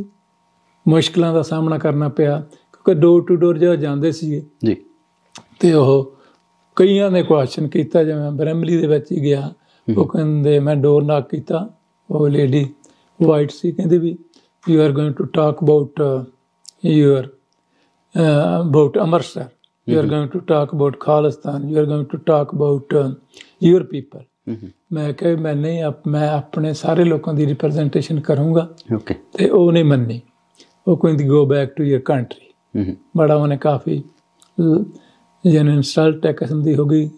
ਮੁਸ਼ਕਲਾਂ ਦਾ ਸਾਹਮਣਾ ਕਰਨਾ ਪਿਆ ਕਿ ਡੋਰ ਟੂ ਡੋਰ ਜਾ ਜਾਂਦੇ ਸੀਗੇ ਜੀ ਤੇ ਉਹ ਕਈਆਂ ਨੇ ਕੁਐਸਚਨ ਕੀਤਾ ਜਿਵੇਂ ਬ੍ਰੈਮਲੀ ਦੇ ਵਿੱਚ ਹੀ ਗਿਆ ਉਹ ਕਹਿੰਦੇ ਮੈਂ ਡੋਰ ਨਾਕ ਕੀਤਾ ਉਹ ਲੇਡੀ ਵਾਈਟ ਸੀ ਕਹਿੰਦੇ ਵੀ you are going to talk about your about Amritsar you are going to talk about Khalistan you are going to talk about your people ਮੈਂ ਕਿਹਾ ਮੈਂ ਨਹੀਂ ਮੈਂ ਆਪਣੇ ਸਾਰੇ ਲੋਕਾਂ ਦੀ ਰਿਪਰੈਜ਼ੈਂਟੇਸ਼ਨ ਕਰੂੰਗਾ ਓਕੇ ਤੇ ਉਹ ਨਹੀਂ ਮੰਨੀ ਉਹ ਕਹਿੰਦੀ go back to your country ਬੜਾ ਉਹਨੇ ਕਾਫੀ ਜਨ ਇਨਸਲਟ ਹੈ ਕਿਸਮ ਦੀ ਹੋ ਗਈ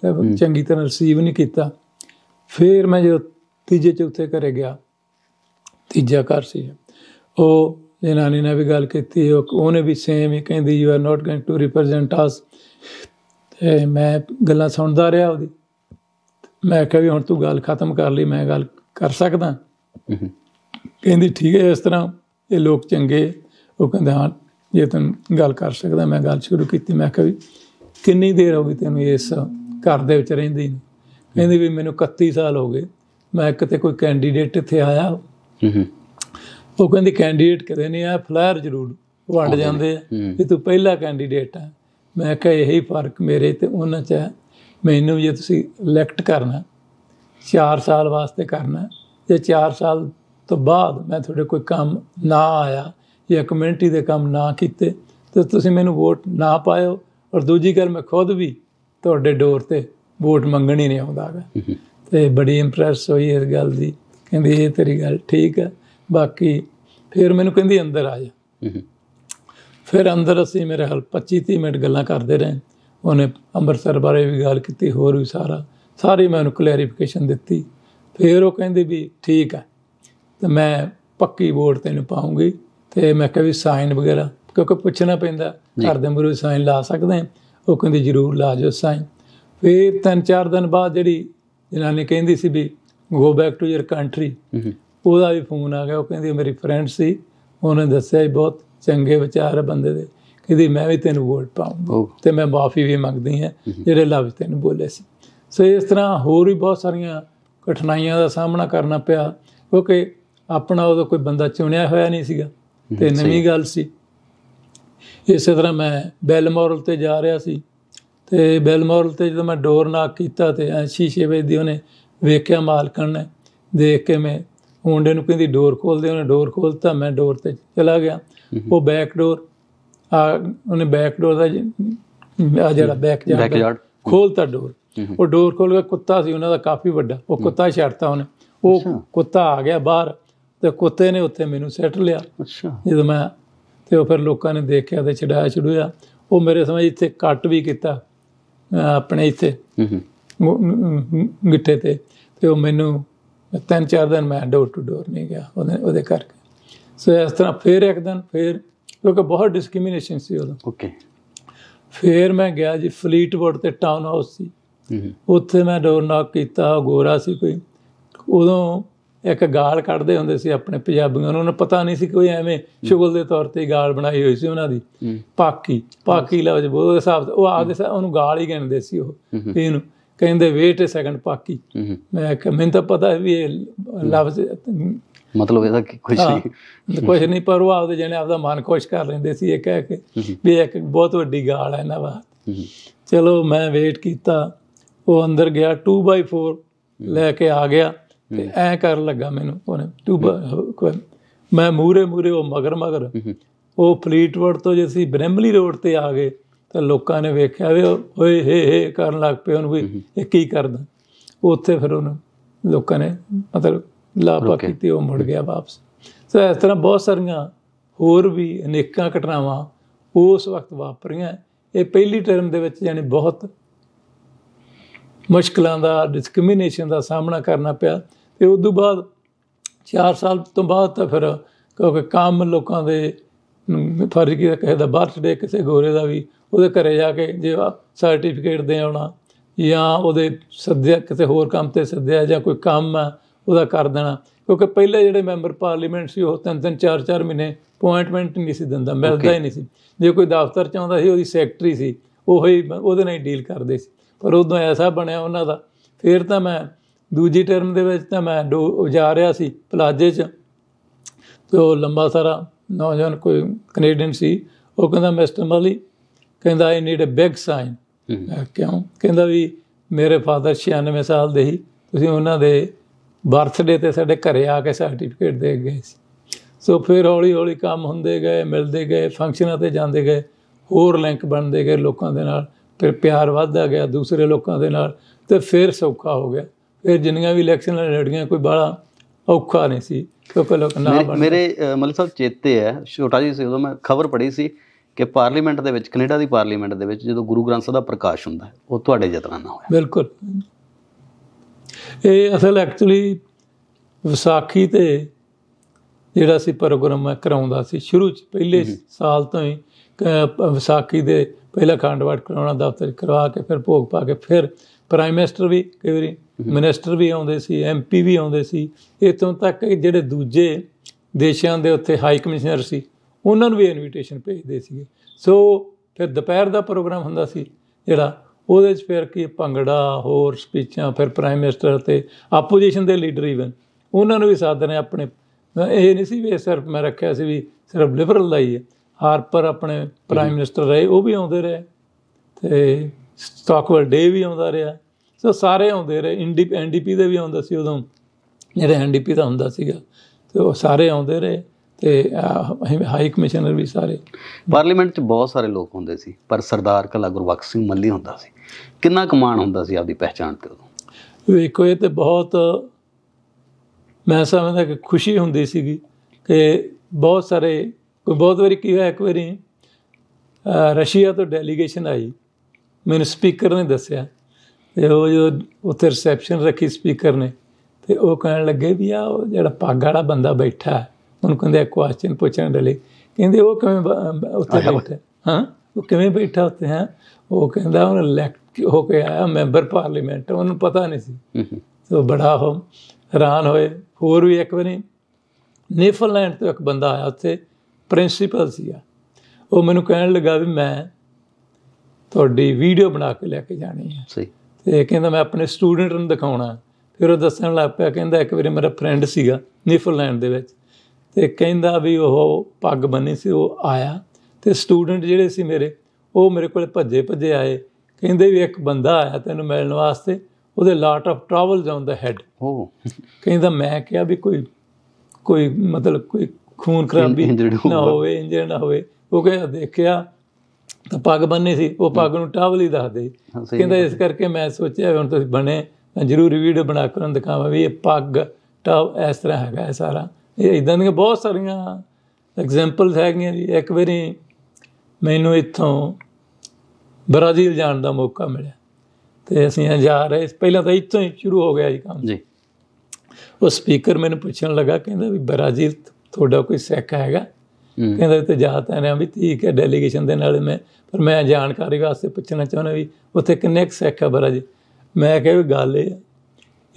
ਚੰਗੀ ਤਰ੍ਹਾਂ ਰਿਸੀਵ ਨਹੀਂ ਕੀਤਾ ਫਿਰ ਮੈਂ ਜੋ ਤੀਜੇ ਚੌਥੇ ਘਰੇ ਗਿਆ ਤੀਜਾ ਘਰ ਸੀ ਉਹ ਜਨਾਨੀ ਨੇ ਵੀ ਗੱਲ ਕੀਤੀ ਉਹਨੇ ਵੀ ਸੇਮ ਹੀ ਕਹਿੰਦੀ you are not going to represent us ਤੇ ਮੈਂ ਗੱਲਾਂ ਸੁਣਦਾ ਰਿਹਾ ਉਹਦੀ ਮੈਂ ਕਿਹਾ ਵੀ ਹੁਣ ਤੂੰ ਗੱਲ ਖਤਮ ਕਰ ਲਈ ਮੈਂ ਗੱਲ ਕਰ ਸਕਦਾ ਕਹਿੰਦੀ ਠੀਕ ਹੈ ਇਸ ਤਰ੍ਹਾਂ ਇਹ ਲੋਕ ਚੰਗੇ ਉਹ ਕਹਿੰਦੇ ਹਾਂ ਜੇ ਤੈਨੂੰ ਗੱਲ ਕਰ ਸਕਦਾ ਮੈਂ ਗੱਲ ਸ਼ੁਰੂ ਕੀਤੀ ਮੈਂ ਕਿਹਾ ਵੀ ਕਿੰਨੀ ਦੇਰ ਹੋ ਗਈ ਤੈਨੂੰ ਇਸ ਘਰ ਦੇ ਵਿੱਚ ਰਹਿੰਦੀ ਕਹਿੰਦੀ ਵੀ ਮੈਨੂੰ 31 ਸਾਲ ਹੋ ਗਏ ਮੈਂ ਕਿਤੇ ਕੋਈ ਕੈਂਡੀਡੇਟ ਇੱਥੇ ਆਇਆ ਹੂੰ ਹੂੰ ਉਹ ਕਹਿੰਦੀ ਕੈਂਡੀਡੇਟ ਕਦੇ ਨਹੀਂ ਆ ਫਲਾਇਰ ਜ਼ਰੂਰ ਵੰਡ ਜਾਂਦੇ ਆ ਵੀ ਤੂੰ ਪਹਿਲਾ ਕੈਂਡੀਡੇਟ ਆ ਮੈਂ ਕਿਹਾ ਇਹੀ ਫਰਕ ਮੇਰੇ ਤੇ ਉਹਨਾਂ 'ਚ ਹੈ ਮੈਨੂੰ ਜੇ ਤੁਸੀਂ ਇਲੈਕਟ ਕਰਨਾ 4 ਸਾਲ ਵਾਸਤੇ ਕਰਨਾ ਜੇ 4 ਸਾਲ ਤੋਂ ਬਾਅਦ ਮੈਂ ਤੁਹਾਡੇ ਕੋਈ ਕੰਮ ਨਾ ਆਇਆ ਜਾਂ ਕਮਿਊਨਿਟੀ ਦੇ ਕੰਮ ਨਾ ਕੀਤੇ ਤੇ ਤੁਸੀਂ ਮੈਨੂੰ ਵੋਟ ਨਾ ਪਾਇਓ ਔਰ ਦੂਜੀ ਗੱਲ ਮੈਂ ਖੁਦ ਵੀ ਤੁਹਾਡੇ ਡੋਰ ਤੇ ਵੋਟ ਮੰਗਣੀ ਨਹੀਂ ਆਉਂਦਾਗਾ ਤੇ ਬੜੀ ਇੰਪ੍ਰੈਸ ਹੋਈ ਇਸ ਗੱਲ ਦੀ ਕਹਿੰਦੀ ਇਹ ਤੇਰੀ ਗੱਲ ਠੀਕ ਹੈ ਬਾਕੀ ਫਿਰ ਮੈਨੂੰ ਕਹਿੰਦੀ ਅੰਦਰ ਆ ਜਾ ਫਿਰ ਅੰਦਰ ਅਸੀਂ ਮੇਰੇ ਹਲ 25 30 ਮਿੰਟ ਗੱਲਾਂ ਕਰਦੇ ਰਹੇ ਉਹਨੇ ਅੰਮ੍ਰਿਤਸਰ ਬਾਰੇ ਵੀ ਗੱਲ ਕੀਤੀ ਹੋਰ ਵੀ ਸਾਰਾ ਸਾਰੀ ਮੈਂ ਉਹਨੂੰ ਕਲੈਰੀਫਿਕੇਸ਼ਨ ਦਿੱਤੀ ਫਿਰ ਉਹ ਕਹਿੰਦੀ ਵੀ ਠੀਕ ਹੈ ਤੇ ਮੈਂ ਪੱਕੀ ਵੋਟ ਤੈਨੂੰ ਪਾਉਂਗੀ ਤੇ ਮੈਂ ਕਿਹਾ ਵੀ ਸਾਈਨ ਵਗੈਰਾ ਕਿਉਂਕਿ ਪੁੱਛਣਾ ਪੈਂਦਾ ਘਰ ਦੇ ਮੁਰੂ ਸਾਈਨ ਲਾ ਸਕਦੇ ਆ ਉਹ ਕਹਿੰਦੇ ਜ਼ਰੂਰ ਲਾ ਜੋ ਸਾਈਨ ਫਿਰ ਤਿੰਨ ਚਾਰ ਦਿਨ ਬਾਅਦ ਜਿਹੜੀ ਨੇ ਕਹਿੰਦੀ ਸੀ ਵੀ go back to your country ਉਹਦਾ ਵੀ ਫੋਨ ਆ ਗਿਆ ਉਹ ਕਹਿੰਦੀ ਮੇਰੀ ਫਰੈਂਡ ਸੀ ਉਹਨੇ ਦੱਸਿਆ ਬਹੁਤ ਚੰਗੇ ਵਿਚਾਰ ਬੰਦੇ ਦੇ ਕਹਿੰਦੀ ਮੈਂ ਵੀ ਤੈਨੂੰ ਵੋਟ ਪਾਉਂਗੀ ਤੇ ਮੈਂ ਮਾਫੀ ਵੀ ਮੰਗਦੀ ਹਾਂ ਜਿਹੜੇ ਲਫ਼ਜ਼ ਤੈਨੂੰ ਬੋਲੇ ਸੀ ਸੋ ਇਸ ਤਰ੍ਹਾਂ ਹੋਰ ਵੀ ਬਹੁਤ ਸਾਰੀਆਂ ਕਠਿਨਾਈਆਂ ਦਾ ਸਾਹਮਣਾ ਕਰਨਾ ਪਿਆ ਕਿਉਂਕਿ ਆਪਣਾ ਉਹਦਾ ਕੋਈ ਬੰਦਾ ਚੁਣਿਆ ਹੋਇਆ ਨਹੀਂ ਸੀਗਾ ਤੇ ਨਵੀਂ ਗੱਲ ਸੀ ਇਸੇ ਤਰ੍ਹਾਂ ਮੈਂ ਬੈਲਮੋਰਲ ਤੇ ਜਾ ਰਿਹਾ ਸੀ ਤੇ ਬੈਲਮੋਰਲ ਤੇ ਜਦੋਂ ਮੈਂ ਡੋਰ ਨਾਕ ਕੀਤਾ ਤੇ ਐ ਸ਼ੀਸ਼ੇ ਵਿੱਚ ਦੀ ਉਹਨੇ ਵੇਖਿਆ ਮਾਲਕਣ ਨੇ ਦੇਖ ਕੇ ਮੈਂ ਮੁੰਡੇ ਨੂੰ ਕਹਿੰਦੀ ਡੋਰ ਖੋਲ ਦੇ ਉਹਨੇ ਡੋਰ ਖੋਲਤਾ ਮੈਂ ਡੋਰ ਤੇ ਚਲਾ ਗਿਆ ਉਹ ਬੈਕ ਡੋਰ ਆ ਉਹਨੇ ਬੈਕ ਡੋਰ ਦਾ ਆ ਜਿਹੜਾ ਬੈਕ ਯਾਰਡ ਖੋਲਤਾ ਡੋਰ ਉਹ ਡੋਰ ਖੋਲ ਕੇ ਕੁੱਤਾ ਸੀ ਉਹਨਾਂ ਦਾ ਕਾਫੀ ਵੱਡਾ ਉਹ ਕੁੱਤਾ ਛੱਡਤਾ ਉਹਨੇ ਉਹ ਕੁੱਤਾ ਆ ਗਿਆ ਬਾਹਰ ਤੇ ਕੁੱਤੇ ਨੇ ਉੱਥੇ ਮੈਨੂੰ ਸੈੱਟ ਲਿਆ ਅੱਛਾ ਜਦੋਂ ਮੈਂ ਤੇ ਉਹ ਫਿਰ ਲੋਕਾਂ ਨੇ ਦੇਖਿਆ ਤੇ ਛਡਾਇਆ ਛਡੂਇਆ ਉਹ ਮੇਰੇ ਸਮਝ ਇੱਥੇ ਕੱਟ ਵੀ ਕੀਤਾ ਆਪਣੇ ਇੱਥੇ ਗਿੱਟੇ ਤੇ ਤੇ ਉਹ ਮੈਨੂੰ ਤਿੰਨ ਚਾਰ ਦਿਨ ਮੈਂ ਡੋਰ ਟੂ ਡੋਰ ਨਹੀਂ ਗਿਆ ਉਹਦੇ ਉਹਦੇ ਕਰਕੇ ਸੋ ਇਸ ਤਰ੍ਹਾਂ ਫਿਰ ਇੱਕ ਦਿਨ ਫਿਰ ਕਿਉਂਕਿ ਬਹੁਤ ਡਿਸਕ੍ਰਿਮੀਨੇਸ਼ਨ ਸੀ ਉਦੋਂ ਓਕੇ ਫਿਰ ਮੈਂ ਗਿਆ ਜੀ ਫਲੀਟਵੁੱਡ ਤੇ ਟਾਊਨ ਹਾਊਸ ਸੀ ਉੱਥੇ ਮੈਂ ਡੋਰ ਨਾਕ ਕੀਤਾ ਗੋਰਾ ਸੀ ਕੋਈ ਉਦੋਂ ਇੱਕ ਗਾਲ ਕੱਢਦੇ ਹੁੰਦੇ ਸੀ ਆਪਣੇ ਪੰਜਾਬੀਆਂ ਨੂੰ ਉਹਨਾਂ ਨੂੰ ਪਤਾ ਨਹੀਂ ਸੀ ਕੋਈ ਐਵੇਂ ਸ਼ੁਗਲ ਦੇ ਤੌਰ ਤੇ ਗਾਲ ਬਣਾਈ ਹੋਈ ਸੀ ਉਹਨਾਂ ਦੀ ਪਾਕੀ ਪਾਕੀ ਲਫ਼ਜ਼ ਦੇ ਹਿਸਾਬ ਉਹ ਕੇ ਉਹਨੂੰ ਗਾਲ ਹੀ ਕਹਿੰਦੇ ਸੀ ਉਹ ਇਹਨੂੰ ਕਹਿੰਦੇ ਵੇਟ ਅ ਸੈਕਿੰਡ ਪਾਕੀ ਮੈਂ ਮੈਨੂੰ ਤਾਂ ਪਤਾ ਵੀ ਇਹ ਲਫ਼ਜ਼ ਮਤਲਬ ਇਹਦਾ ਕੁਝ ਨਹੀਂ ਕੁਝ ਨਹੀਂ ਪਰ ਉਹ ਆਪਦੇ ਜਣੇ ਆਪਦਾ ਮਨ ਖੁਸ਼ ਕਰ ਲੈਂਦੇ ਸੀ ਇਹ ਕਹਿ ਕੇ ਵੀ ਇੱਕ ਬਹੁਤ ਵੱਡੀ ਗਾਲ ਹੈ ਨਾ ਬਾਤ ਚਲੋ ਮੈਂ ਵੇਟ ਕੀਤਾ ਉਹ ਅੰਦਰ ਗਿਆ 2/4 ਲੈ ਕੇ ਆ ਗਿਆ ਐ ਕਰਨ ਲੱਗਾ ਮੈਨੂੰ ਉਹਨੇ ਤੂੰ ਮੈਂ ਮੂਰੇ ਮੂਰੇ ਉਹ ਮਗਰ ਮਗਰ ਉਹ ਫਲੀਟਵਰਡ ਤੋਂ ਜੇ ਅਸੀਂ ਬ੍ਰੈਮਲੀ ਰੋਡ ਤੇ ਆ ਗਏ ਤਾਂ ਲੋਕਾਂ ਨੇ ਵੇਖਿਆ ਵੀ ਓਏ ਹੇ ਹੇ ਕਰਨ ਲੱਗ ਪਏ ਉਹਨੂੰ ਵੀ ਇਹ ਕੀ ਕਰਦਾ ਉੱਥੇ ਫਿਰ ਉਹਨੂੰ ਲੋਕਾਂ ਨੇ ਮਤਲਬ ਲਾਪਾ ਕੀਤੀ ਉਹ ਮੁੜ ਗਿਆ ਵਾਪਸ ਸੋ ਇਸ ਤਰ੍ਹਾਂ ਬਹੁਤ ਸਾਰੀਆਂ ਹੋਰ ਵੀ ਅਨੇਕਾਂ ਘਟਨਾਵਾਂ ਉਸ ਵਕਤ ਵਾਪਰੀਆਂ ਇਹ ਪਹਿਲੀ ਟਰਮ ਦੇ ਵਿੱਚ ਯਾਨੀ ਬਹੁਤ ਮੁਸ਼ਕਲਾਂ ਦਾ ਡਿਸਕ੍ਰਿਮੀਨੇਸ਼ਨ ਦਾ ਸਾਹਮਣਾ ਕਰਨਾ ਪਿਆ ਤੇ ਉਸ ਤੋਂ ਬਾਅਦ 4 ਸਾਲ ਤੋਂ ਬਾਅਦ ਤਾਂ ਫਿਰ ਕਿਉਂਕਿ ਕੰਮ ਲੋਕਾਂ ਦੇ ਫਰਜ਼ ਕੀ ਕਹੇ ਦਾ ਬਰਥਡੇ ਕਿਸੇ ਗੋਰੇ ਦਾ ਵੀ ਉਹਦੇ ਘਰੇ ਜਾ ਕੇ ਜੇ ਸਰਟੀਫਿਕੇਟ ਦੇ ਆਉਣਾ ਜਾਂ ਉਹਦੇ ਸੱਦਿਆ ਕਿਸੇ ਹੋਰ ਕੰਮ ਤੇ ਸੱਦਿਆ ਜਾਂ ਕੋਈ ਕੰਮ ਆ ਉਹਦਾ ਕਰ ਦੇਣਾ ਕਿਉਂਕਿ ਪਹਿਲੇ ਜਿਹੜੇ ਮੈਂਬਰ ਪਾਰਲੀਮੈਂਟ ਸੀ ਉਹ ਤਿੰਨ ਤਿੰਨ ਚਾਰ ਚਾਰ ਮਹੀਨੇ ਅਪਾਇੰਟਮੈਂਟ ਨਹੀਂ ਸੀ ਦਿੰਦਾ ਮਿਲਦਾ ਹੀ ਨਹੀਂ ਸੀ ਜੇ ਕੋਈ ਦਫ਼ਤਰ ਚ ਆਉਂਦਾ ਸੀ ਉਹਦੀ ਸੈਕਟਰੀ ਸੀ ਉਹ ਹੀ ਉਹਦੇ ਨਾਲ ਹੀ ਡੀਲ ਕਰਦੇ ਸੀ ਪਰ ਉਦੋਂ ਐਸਾ ਬਣਿਆ ਉਹਨਾਂ ਦਾ ਫਿਰ ਤਾਂ ਮੈਂ ਦੂਜੀ ਟਰਮ ਦੇ ਵਿੱਚ ਤਾਂ ਮੈਂ ਡੋ ਜਾ ਰਿਹਾ ਸੀ ਪਲਾਜੇ 'ਚ ਤੇ ਉਹ ਲੰਬਾ ਸਾਰਾ ਨੌਜਵਾਨ ਕੋਈ ਕੈਨੇਡੀਅਨ ਸੀ ਉਹ ਕਹਿੰਦਾ ਮਿਸਟਰ ਮਲੀ ਕਹਿੰਦਾ I need a big sign ਕਿਉਂ ਕਹਿੰਦਾ ਵੀ ਮੇਰੇ ਫਾਦਰ 96 ਸਾਲ ਦੇ ਹੀ ਤੁਸੀਂ ਉਹਨਾਂ ਦੇ ਬਰਥਡੇ ਤੇ ਸਾਡੇ ਘਰੇ ਆ ਕੇ ਸਰਟੀਫਿਕੇਟ ਦੇ ਗਏ ਸੀ ਸੋ ਫਿਰ ਹੌਲੀ ਹੌਲੀ ਕੰਮ ਹੁੰਦੇ ਗਏ ਮਿਲਦੇ ਗਏ ਫੰਕਸ਼ਨਾਂ ਤੇ ਜਾਂਦੇ ਗਏ ਹੋਰ ਲਿੰਕ ਬਣਦੇ ਗਏ ਲੋਕਾਂ ਦੇ ਨਾਲ ਫਿਰ ਪਿਆਰ ਵੱਧਦਾ ਗਿਆ ਦੂਸਰੇ ਲੋਕਾਂ ਦੇ ਨਾਲ ਤੇ ਫਿਰ ਸੌਖਾ ਹੋ ਗਿਆ ਫਿਰ ਜਿੰਨੀਆਂ ਵੀ ਇਲੈਕਸ਼ਨ ਲੜੀਆਂ ਕੋਈ ਬੜਾ ਔਖਾ ਨਹੀਂ ਸੀ ਕਿਉਂਕਿ ਲੋਕ ਨਾ ਮੇਰੇ ਮਲਿਕ ਸਾਹਿਬ ਚੇਤੇ ਹੈ ਛੋਟਾ ਜੀ ਸੀ ਉਦੋਂ ਮੈਂ ਖਬਰ ਪੜ੍ਹੀ ਸੀ ਕਿ ਪਾਰਲੀਮੈਂਟ ਦੇ ਵਿੱਚ ਕੈਨੇਡਾ ਦੀ ਪਾਰਲੀਮੈਂਟ ਦੇ ਵਿੱਚ ਜਦੋਂ ਗੁਰੂ ਗ੍ਰੰਥ ਸਾਹਿਬ ਦਾ ਪ੍ਰਕਾਸ਼ ਹੁੰਦਾ ਉਹ ਤੁਹਾਡੇ ਯਤਨਾਂ ਨਾਲ ਹੋਇਆ ਬਿਲਕੁਲ ਇਹ ਅਸਲ ਐਕਚੁਅਲੀ ਵਿਸਾਖੀ ਤੇ ਜਿਹੜਾ ਸੀ ਪ੍ਰੋਗਰਾਮ ਮੈਂ ਕਰਾਉਂਦਾ ਸੀ ਸ਼ੁਰੂ ਚ ਪਹਿਲੇ ਸਾਲ ਤੋਂ ਹੀ ਵਿਸਾਖੀ ਦੇ ਪਹਿਲਾ ਖੰਡਵਾੜ ਕਰਾਉਣਾ ਦਫ਼ਤਰ ਕਰਵਾ ਕੇ ਫਿਰ ਭੋਗ ਪਾ ਕੇ ਫਿਰ ਪ੍ਰਾਈਮ ਮਿਨਿਸਟਰ ਵੀ ਕਈ ਵਾਰੀ ਮਿਨਿਸਟਰ ਵੀ ਆਉਂਦੇ ਸੀ ਐਮਪੀ ਵੀ ਆਉਂਦੇ ਸੀ ਇਤੋਂ ਤੱਕ ਕਿ ਜਿਹੜੇ ਦੂਜੇ ਦੇਸ਼ਾਂ ਦੇ ਉੱਤੇ ਹਾਈ ਕਮਿਸ਼ਨਰ ਸੀ ਉਹਨਾਂ ਨੂੰ ਵੀ ਇਨਵੀਟੇਸ਼ਨ ਭੇਜਦੇ ਸੀਗੇ ਸੋ ਫਿਰ ਦੁਪਹਿਰ ਦਾ ਪ੍ਰੋਗਰਾਮ ਹੁੰਦਾ ਸੀ ਜਿਹੜਾ ਉਹਦੇ ਚ ਫਿਰ ਕੀ ਭੰਗੜਾ ਹੋਰ ਸਪੀਚਾਂ ਫਿਰ ਪ੍ਰਾਈਮ ਮਿਨਿਸਟਰ ਤੇ ਆਪੋਜੀਸ਼ਨ ਦੇ ਲੀਡਰ ਇਵਨ ਉਹਨਾਂ ਨੂੰ ਵੀ ਸਾਧਨੇ ਆਪਣੇ ਇਹ ਨਹੀਂ ਸੀ ਵੀ ਸਿਰਫ ਮੈਂ ਰੱਖਿਆ ਸੀ ਵੀ ਸਿਰਫ ਲਿਬਰਲ ਦਾ ਹੀ ਹੈ ਹਾਰਪਰ ਆਪਣੇ ਪ੍ਰਾਈਮ ਮਿਨਿਸਟਰ ਰਹੇ ਉਹ ਵੀ ਆਉਂਦੇ ਰਹੇ ਤੇ ਸਟਾਕਵਰ ਡੇ ਵੀ ਆਉਂਦਾ ਰਿਹਾ ਸੋ ਸਾਰੇ ਆਉਂਦੇ ਰਹੇ ਐਨਡੀਪੀ ਐਨਡੀਪੀ ਦੇ ਵੀ ਆਉਂਦਾ ਸੀ ਉਦੋਂ ਜਿਹੜੇ ਐਨਡੀਪੀ ਦਾ ਹੁੰਦਾ ਸੀਗਾ ਤੇ ਉਹ ਸਾਰੇ ਆਉਂਦੇ ਰਹੇ ਤੇ ਹਾਈ ਕਮਿਸ਼ਨਰ ਵੀ ਸਾਰੇ ਪਾਰਲੀਮੈਂਟ 'ਚ ਬਹੁਤ ਸਾਰੇ ਲੋਕ ਹੁੰਦੇ ਸੀ ਪਰ ਸਰਦਾਰ ਕਲਾ ਗੁਰਬਖਸ਼ ਸਿੰਘ ਮੱਲੀ ਹੁੰਦਾ ਸੀ ਕਿੰਨਾ ਕਮਾਨ ਹੁੰਦਾ ਸੀ ਆਪਦੀ ਪਹਿਚਾਣ ਤੇ ਉਦੋਂ ਵੇਖੋ ਇਹ ਤੇ ਬਹੁਤ ਮੈਂ ਸਮਝਦਾ ਕਿ ਖੁਸ਼ੀ ਹੁੰਦੀ ਸੀਗੀ ਕਿ ਬਹੁਤ ਸਾਰੇ ਕੋਈ ਬਹੁਤ ਵਾਰੀ ਕੀ ਹੋਇਆ ਇੱਕ ਵਾਰੀ ਰਸ਼ੀਆ ਤੋਂ ਡੈਲੀਗੇਸ਼ਨ ਆਈ ਮੈਨੂੰ ਸਪੀਕਰ ਨੇ ਦੱਸਿਆ ਤੇ ਉਹ ਜੋ ਉੱਥੇ ਰਿਸੈਪਸ਼ਨ ਰੱਖੀ ਸਪੀਕਰ ਨੇ ਤੇ ਉਹ ਕਹਿਣ ਲੱਗੇ ਵੀ ਆ ਉਹ ਜਿਹੜਾ ਪੱਗ ਵਾਲਾ ਬੰਦਾ ਬੈਠਾ ਉਹਨੂੰ ਕਹਿੰਦੇ ਕੁਐਸਚਨ ਪੁੱਛਣ ਦੇ ਲਈ ਕਹਿੰਦੇ ਉਹ ਕਿਵੇਂ ਉੱਥੇ ਬੈਠਾ ਹਾਂ ਉਹ ਕਿਵੇਂ ਬੈਠਾ ਉੱਥੇ ਹੈ ਉਹ ਕਹਿੰਦਾ ਉਹ ਇਲੈਕਟ ਹੋ ਕੇ ਆਇਆ ਮੈਂਬਰ ਪਾਰਲੀਮੈਂਟ ਉਹਨੂੰ ਪਤਾ ਨਹੀਂ ਸੀ ਸੋ ਬੜਾ ਹੋ ਹੈਰਾਨ ਹੋਏ ਹੋਰ ਵੀ ਇੱਕ ਵਾਰੀ ਨੇਫਰਲੈਂਡ ਤੋਂ ਇੱਕ ਬੰਦਾ ਆਇਆ ਉੱਥੇ ਪ੍ਰਿੰਸੀਪਲ ਸੀ ਆ ਉਹ ਮੈਨੂੰ ਕਹਿਣ ਲੱਗਾ ਵੀ ਮੈਂ ਤੁਹਾਡੀ ਵੀਡੀਓ ਬਣਾ ਕੇ ਲੈ ਕੇ ਜਾਣੀ ਹੈ ਸਹੀ ਤੇ ਕਹਿੰਦਾ ਮੈਂ ਆਪਣੇ ਸਟੂਡੈਂਟ ਨੂੰ ਦਿਖਾਉਣਾ ਫਿਰ ਉਹ ਦੱਸਣ ਲੱਗ ਪਿਆ ਕਹਿੰਦਾ ਇੱਕ ਵਾਰੀ ਮੇਰਾ ਫਰੈਂਡ ਸੀਗਾ ਨੀਫਰਲੈਂਡ ਦੇ ਵਿੱਚ ਤੇ ਕਹਿੰਦਾ ਵੀ ਉਹ ਪੱਗ ਬੰਨੀ ਸੀ ਉਹ ਆਇਆ ਤੇ ਸਟੂਡੈਂਟ ਜਿਹੜੇ ਸੀ ਮੇਰੇ ਉਹ ਮੇਰੇ ਕੋਲ ਭੱਜੇ ਭੱਜੇ ਆਏ ਕਹਿੰਦੇ ਵੀ ਇੱਕ ਬੰਦਾ ਆਇਆ ਤੈਨੂੰ ਮਿਲਣ ਵਾਸਤੇ ਉਹਦੇ lot of travels on the head ਉਹ ਕਹਿੰਦਾ ਮੈਂ ਕਿਹਾ ਵੀ ਕੋਈ ਕੋਈ ਮਤਲਬ ਕੋਈ ਖੂਨ ਖਰਾਬੀ ਨਾ ਹੋਵੇ ਇੰਜਣ ਨਾ ਹੋਵੇ ਉਹ ਕਹਿੰਦਾ ਦੇਖਿਆ ਤਾਂ ਪੱਗ ਬੰਨੀ ਸੀ ਉਹ ਪੱਗ ਨੂੰ ਟਾਵਲੀ ਦੱਸਦੇ ਕਹਿੰਦਾ ਇਸ ਕਰਕੇ ਮੈਂ ਸੋਚਿਆ ਹੁਣ ਤੁਸੀਂ ਬਣੇ ਤਾਂ ਜ਼ਰੂਰ ਵੀਡੀਓ ਬਣਾ ਕੇ ਉਹਨਾਂ ਦਿਖਾਵਾਂ ਵੀ ਇਹ ਪੱਗ ਟਾਵ ਇਸ ਤਰ੍ਹਾਂ ਹੈਗਾ ਸਾਰਾ ਇਹ ਇਦਾਂ ਦੀਆਂ ਬਹੁਤ ਸਾਰੀਆਂ ਐਗਜ਼ਾਮਪਲਸ ਹੈਗੀਆਂ ਜੀ ਇੱਕ ਵਾਰੀ ਮੈਨੂੰ ਇੱਥੋਂ ਬ੍ਰਾਜ਼ੀਲ ਜਾਣ ਦਾ ਮੌਕਾ ਮਿਲਿਆ ਤੇ ਅਸੀਂ ਜਾ ਰਹੇ ਪਹਿਲਾਂ ਤਾਂ ਇੱਥੋਂ ਹੀ ਸ਼ੁਰੂ ਹੋ ਗਿਆ ਜੀ ਕੰਮ ਜੀ ਉਹ ਸਪੀਕਰ ਮੈਨੂੰ ਪੁੱਛਣ ਲੱਗਾ ਕਹਿੰਦਾ ਵੀ ਬ੍ਰਾਜ਼ੀਲ ਤੁਹਾਡਾ ਕੋਈ ਸਿੱਖ ਹੈਗਾ ਕਹਿੰਦਾ ਤੇ ਜਾ ਤਾਂ ਰਿਹਾ ਵੀ ਠੀਕ ਹੈ ਡੈਲੀਗੇਸ਼ਨ ਦੇ ਨਾਲ ਮੈਂ ਪਰ ਮੈਂ ਜਾਣਕਾਰੀ ਵਾਸਤੇ ਪੁੱਛਣਾ ਚਾਹੁੰਦਾ ਵੀ ਉੱਥੇ ਕਿੰਨੇ ਸਿੱਖ ਆ ਬਰਾ ਜੀ ਮੈਂ ਕਿਹਾ ਵੀ ਗੱਲ ਇਹ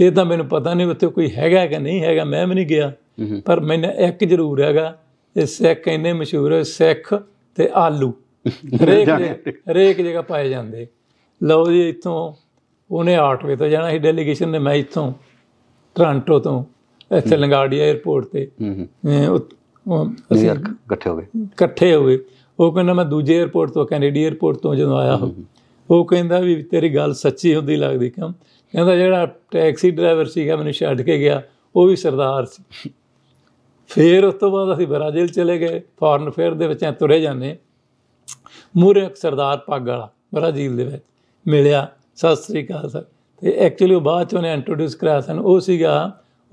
ਇਹ ਤਾਂ ਮੈਨੂੰ ਪਤਾ ਨਹੀਂ ਉੱਥੇ ਕੋਈ ਹੈਗਾ ਕਿ ਨਹੀਂ ਹੈਗਾ ਮੈਂ ਵੀ ਨਹੀਂ ਗਿਆ ਪਰ ਮੈਨੂੰ ਇੱਕ ਜ਼ਰੂਰ ਹੈਗਾ ਇਹ ਸਿੱਖ ਇੰਨੇ ਮਸ਼ਹੂਰ ਹੈ ਸਿੱਖ ਤੇ ਆਲੂ ਹਰੇਕ ਰੇਕ ਜਗ੍ਹਾ ਪਾਏ ਜਾਂਦੇ ਲਓ ਜੀ ਇੱਥੋਂ ਉਹਨੇ 8 ਵਜੇ ਤੋਂ ਜਾਣਾ ਸੀ ਡੈਲੀਗੇਸ਼ਨ ਨੇ ਮੈਂ ਇੱਥੋਂ ਟ੍ਰਾਂਟੋ ਤੋਂ ਇੱਥੇ ਲੰਗਾਰਡੀਆ 에ਅਰਪੋਰਟ ਤੇ ਨਿਊਯਾਰਕ ਇਕੱਠੇ ਹੋ ਗਏ ਇਕੱਠੇ ਹੋ ਗਏ ਉਹ ਕਹਿੰਦਾ ਮੈਂ ਦੂਜੇ 에어ਪੋਰਟ ਤੋਂ ਕੈਨੇਡੀ 에어ਪੋਰਟ ਤੋਂ ਜਦੋਂ ਆਇਆ ਉਹ ਕਹਿੰਦਾ ਵੀ ਤੇਰੀ ਗੱਲ ਸੱਚੀ ਹੁੰਦੀ ਲੱਗਦੀ ਕਿਉਂ ਕਹਿੰਦਾ ਜਿਹੜਾ ਟੈਕਸੀ ਡਰਾਈਵਰ ਸੀਗਾ ਮੈਨੂੰ ਛੱਡ ਕੇ ਗਿਆ ਉਹ ਵੀ ਸਰਦਾਰ ਸੀ ਫੇਰ ਉਸ ਤੋਂ ਬਾਅਦ ਅਸੀਂ ਬ੍ਰਾਜ਼ੀਲ ਚਲੇ ਗਏ ਫੋਰਨ ਫੇਅਰ ਦੇ ਵਿੱਚ ਤੁਰੇ ਜਾਂਦੇ ਮੂਰੇ ਇੱਕ ਸਰਦਾਰ ਪੱਗ ਵਾਲਾ ਬ੍ਰਾਜ਼ੀਲ ਦੇ ਵਿੱਚ ਮਿਲਿਆ ਸਤਿ ਸ੍ਰੀ ਅਕਾਲ ਸਰ ਤੇ ਐਕਚੁਅਲੀ ਉਹ ਬਾਅਦ ਚ ਉਹਨੇ ਇੰਟਰੋਡਿਊਸ ਕਰਾਇਆ ਸਨ ਉਹ ਸੀਗਾ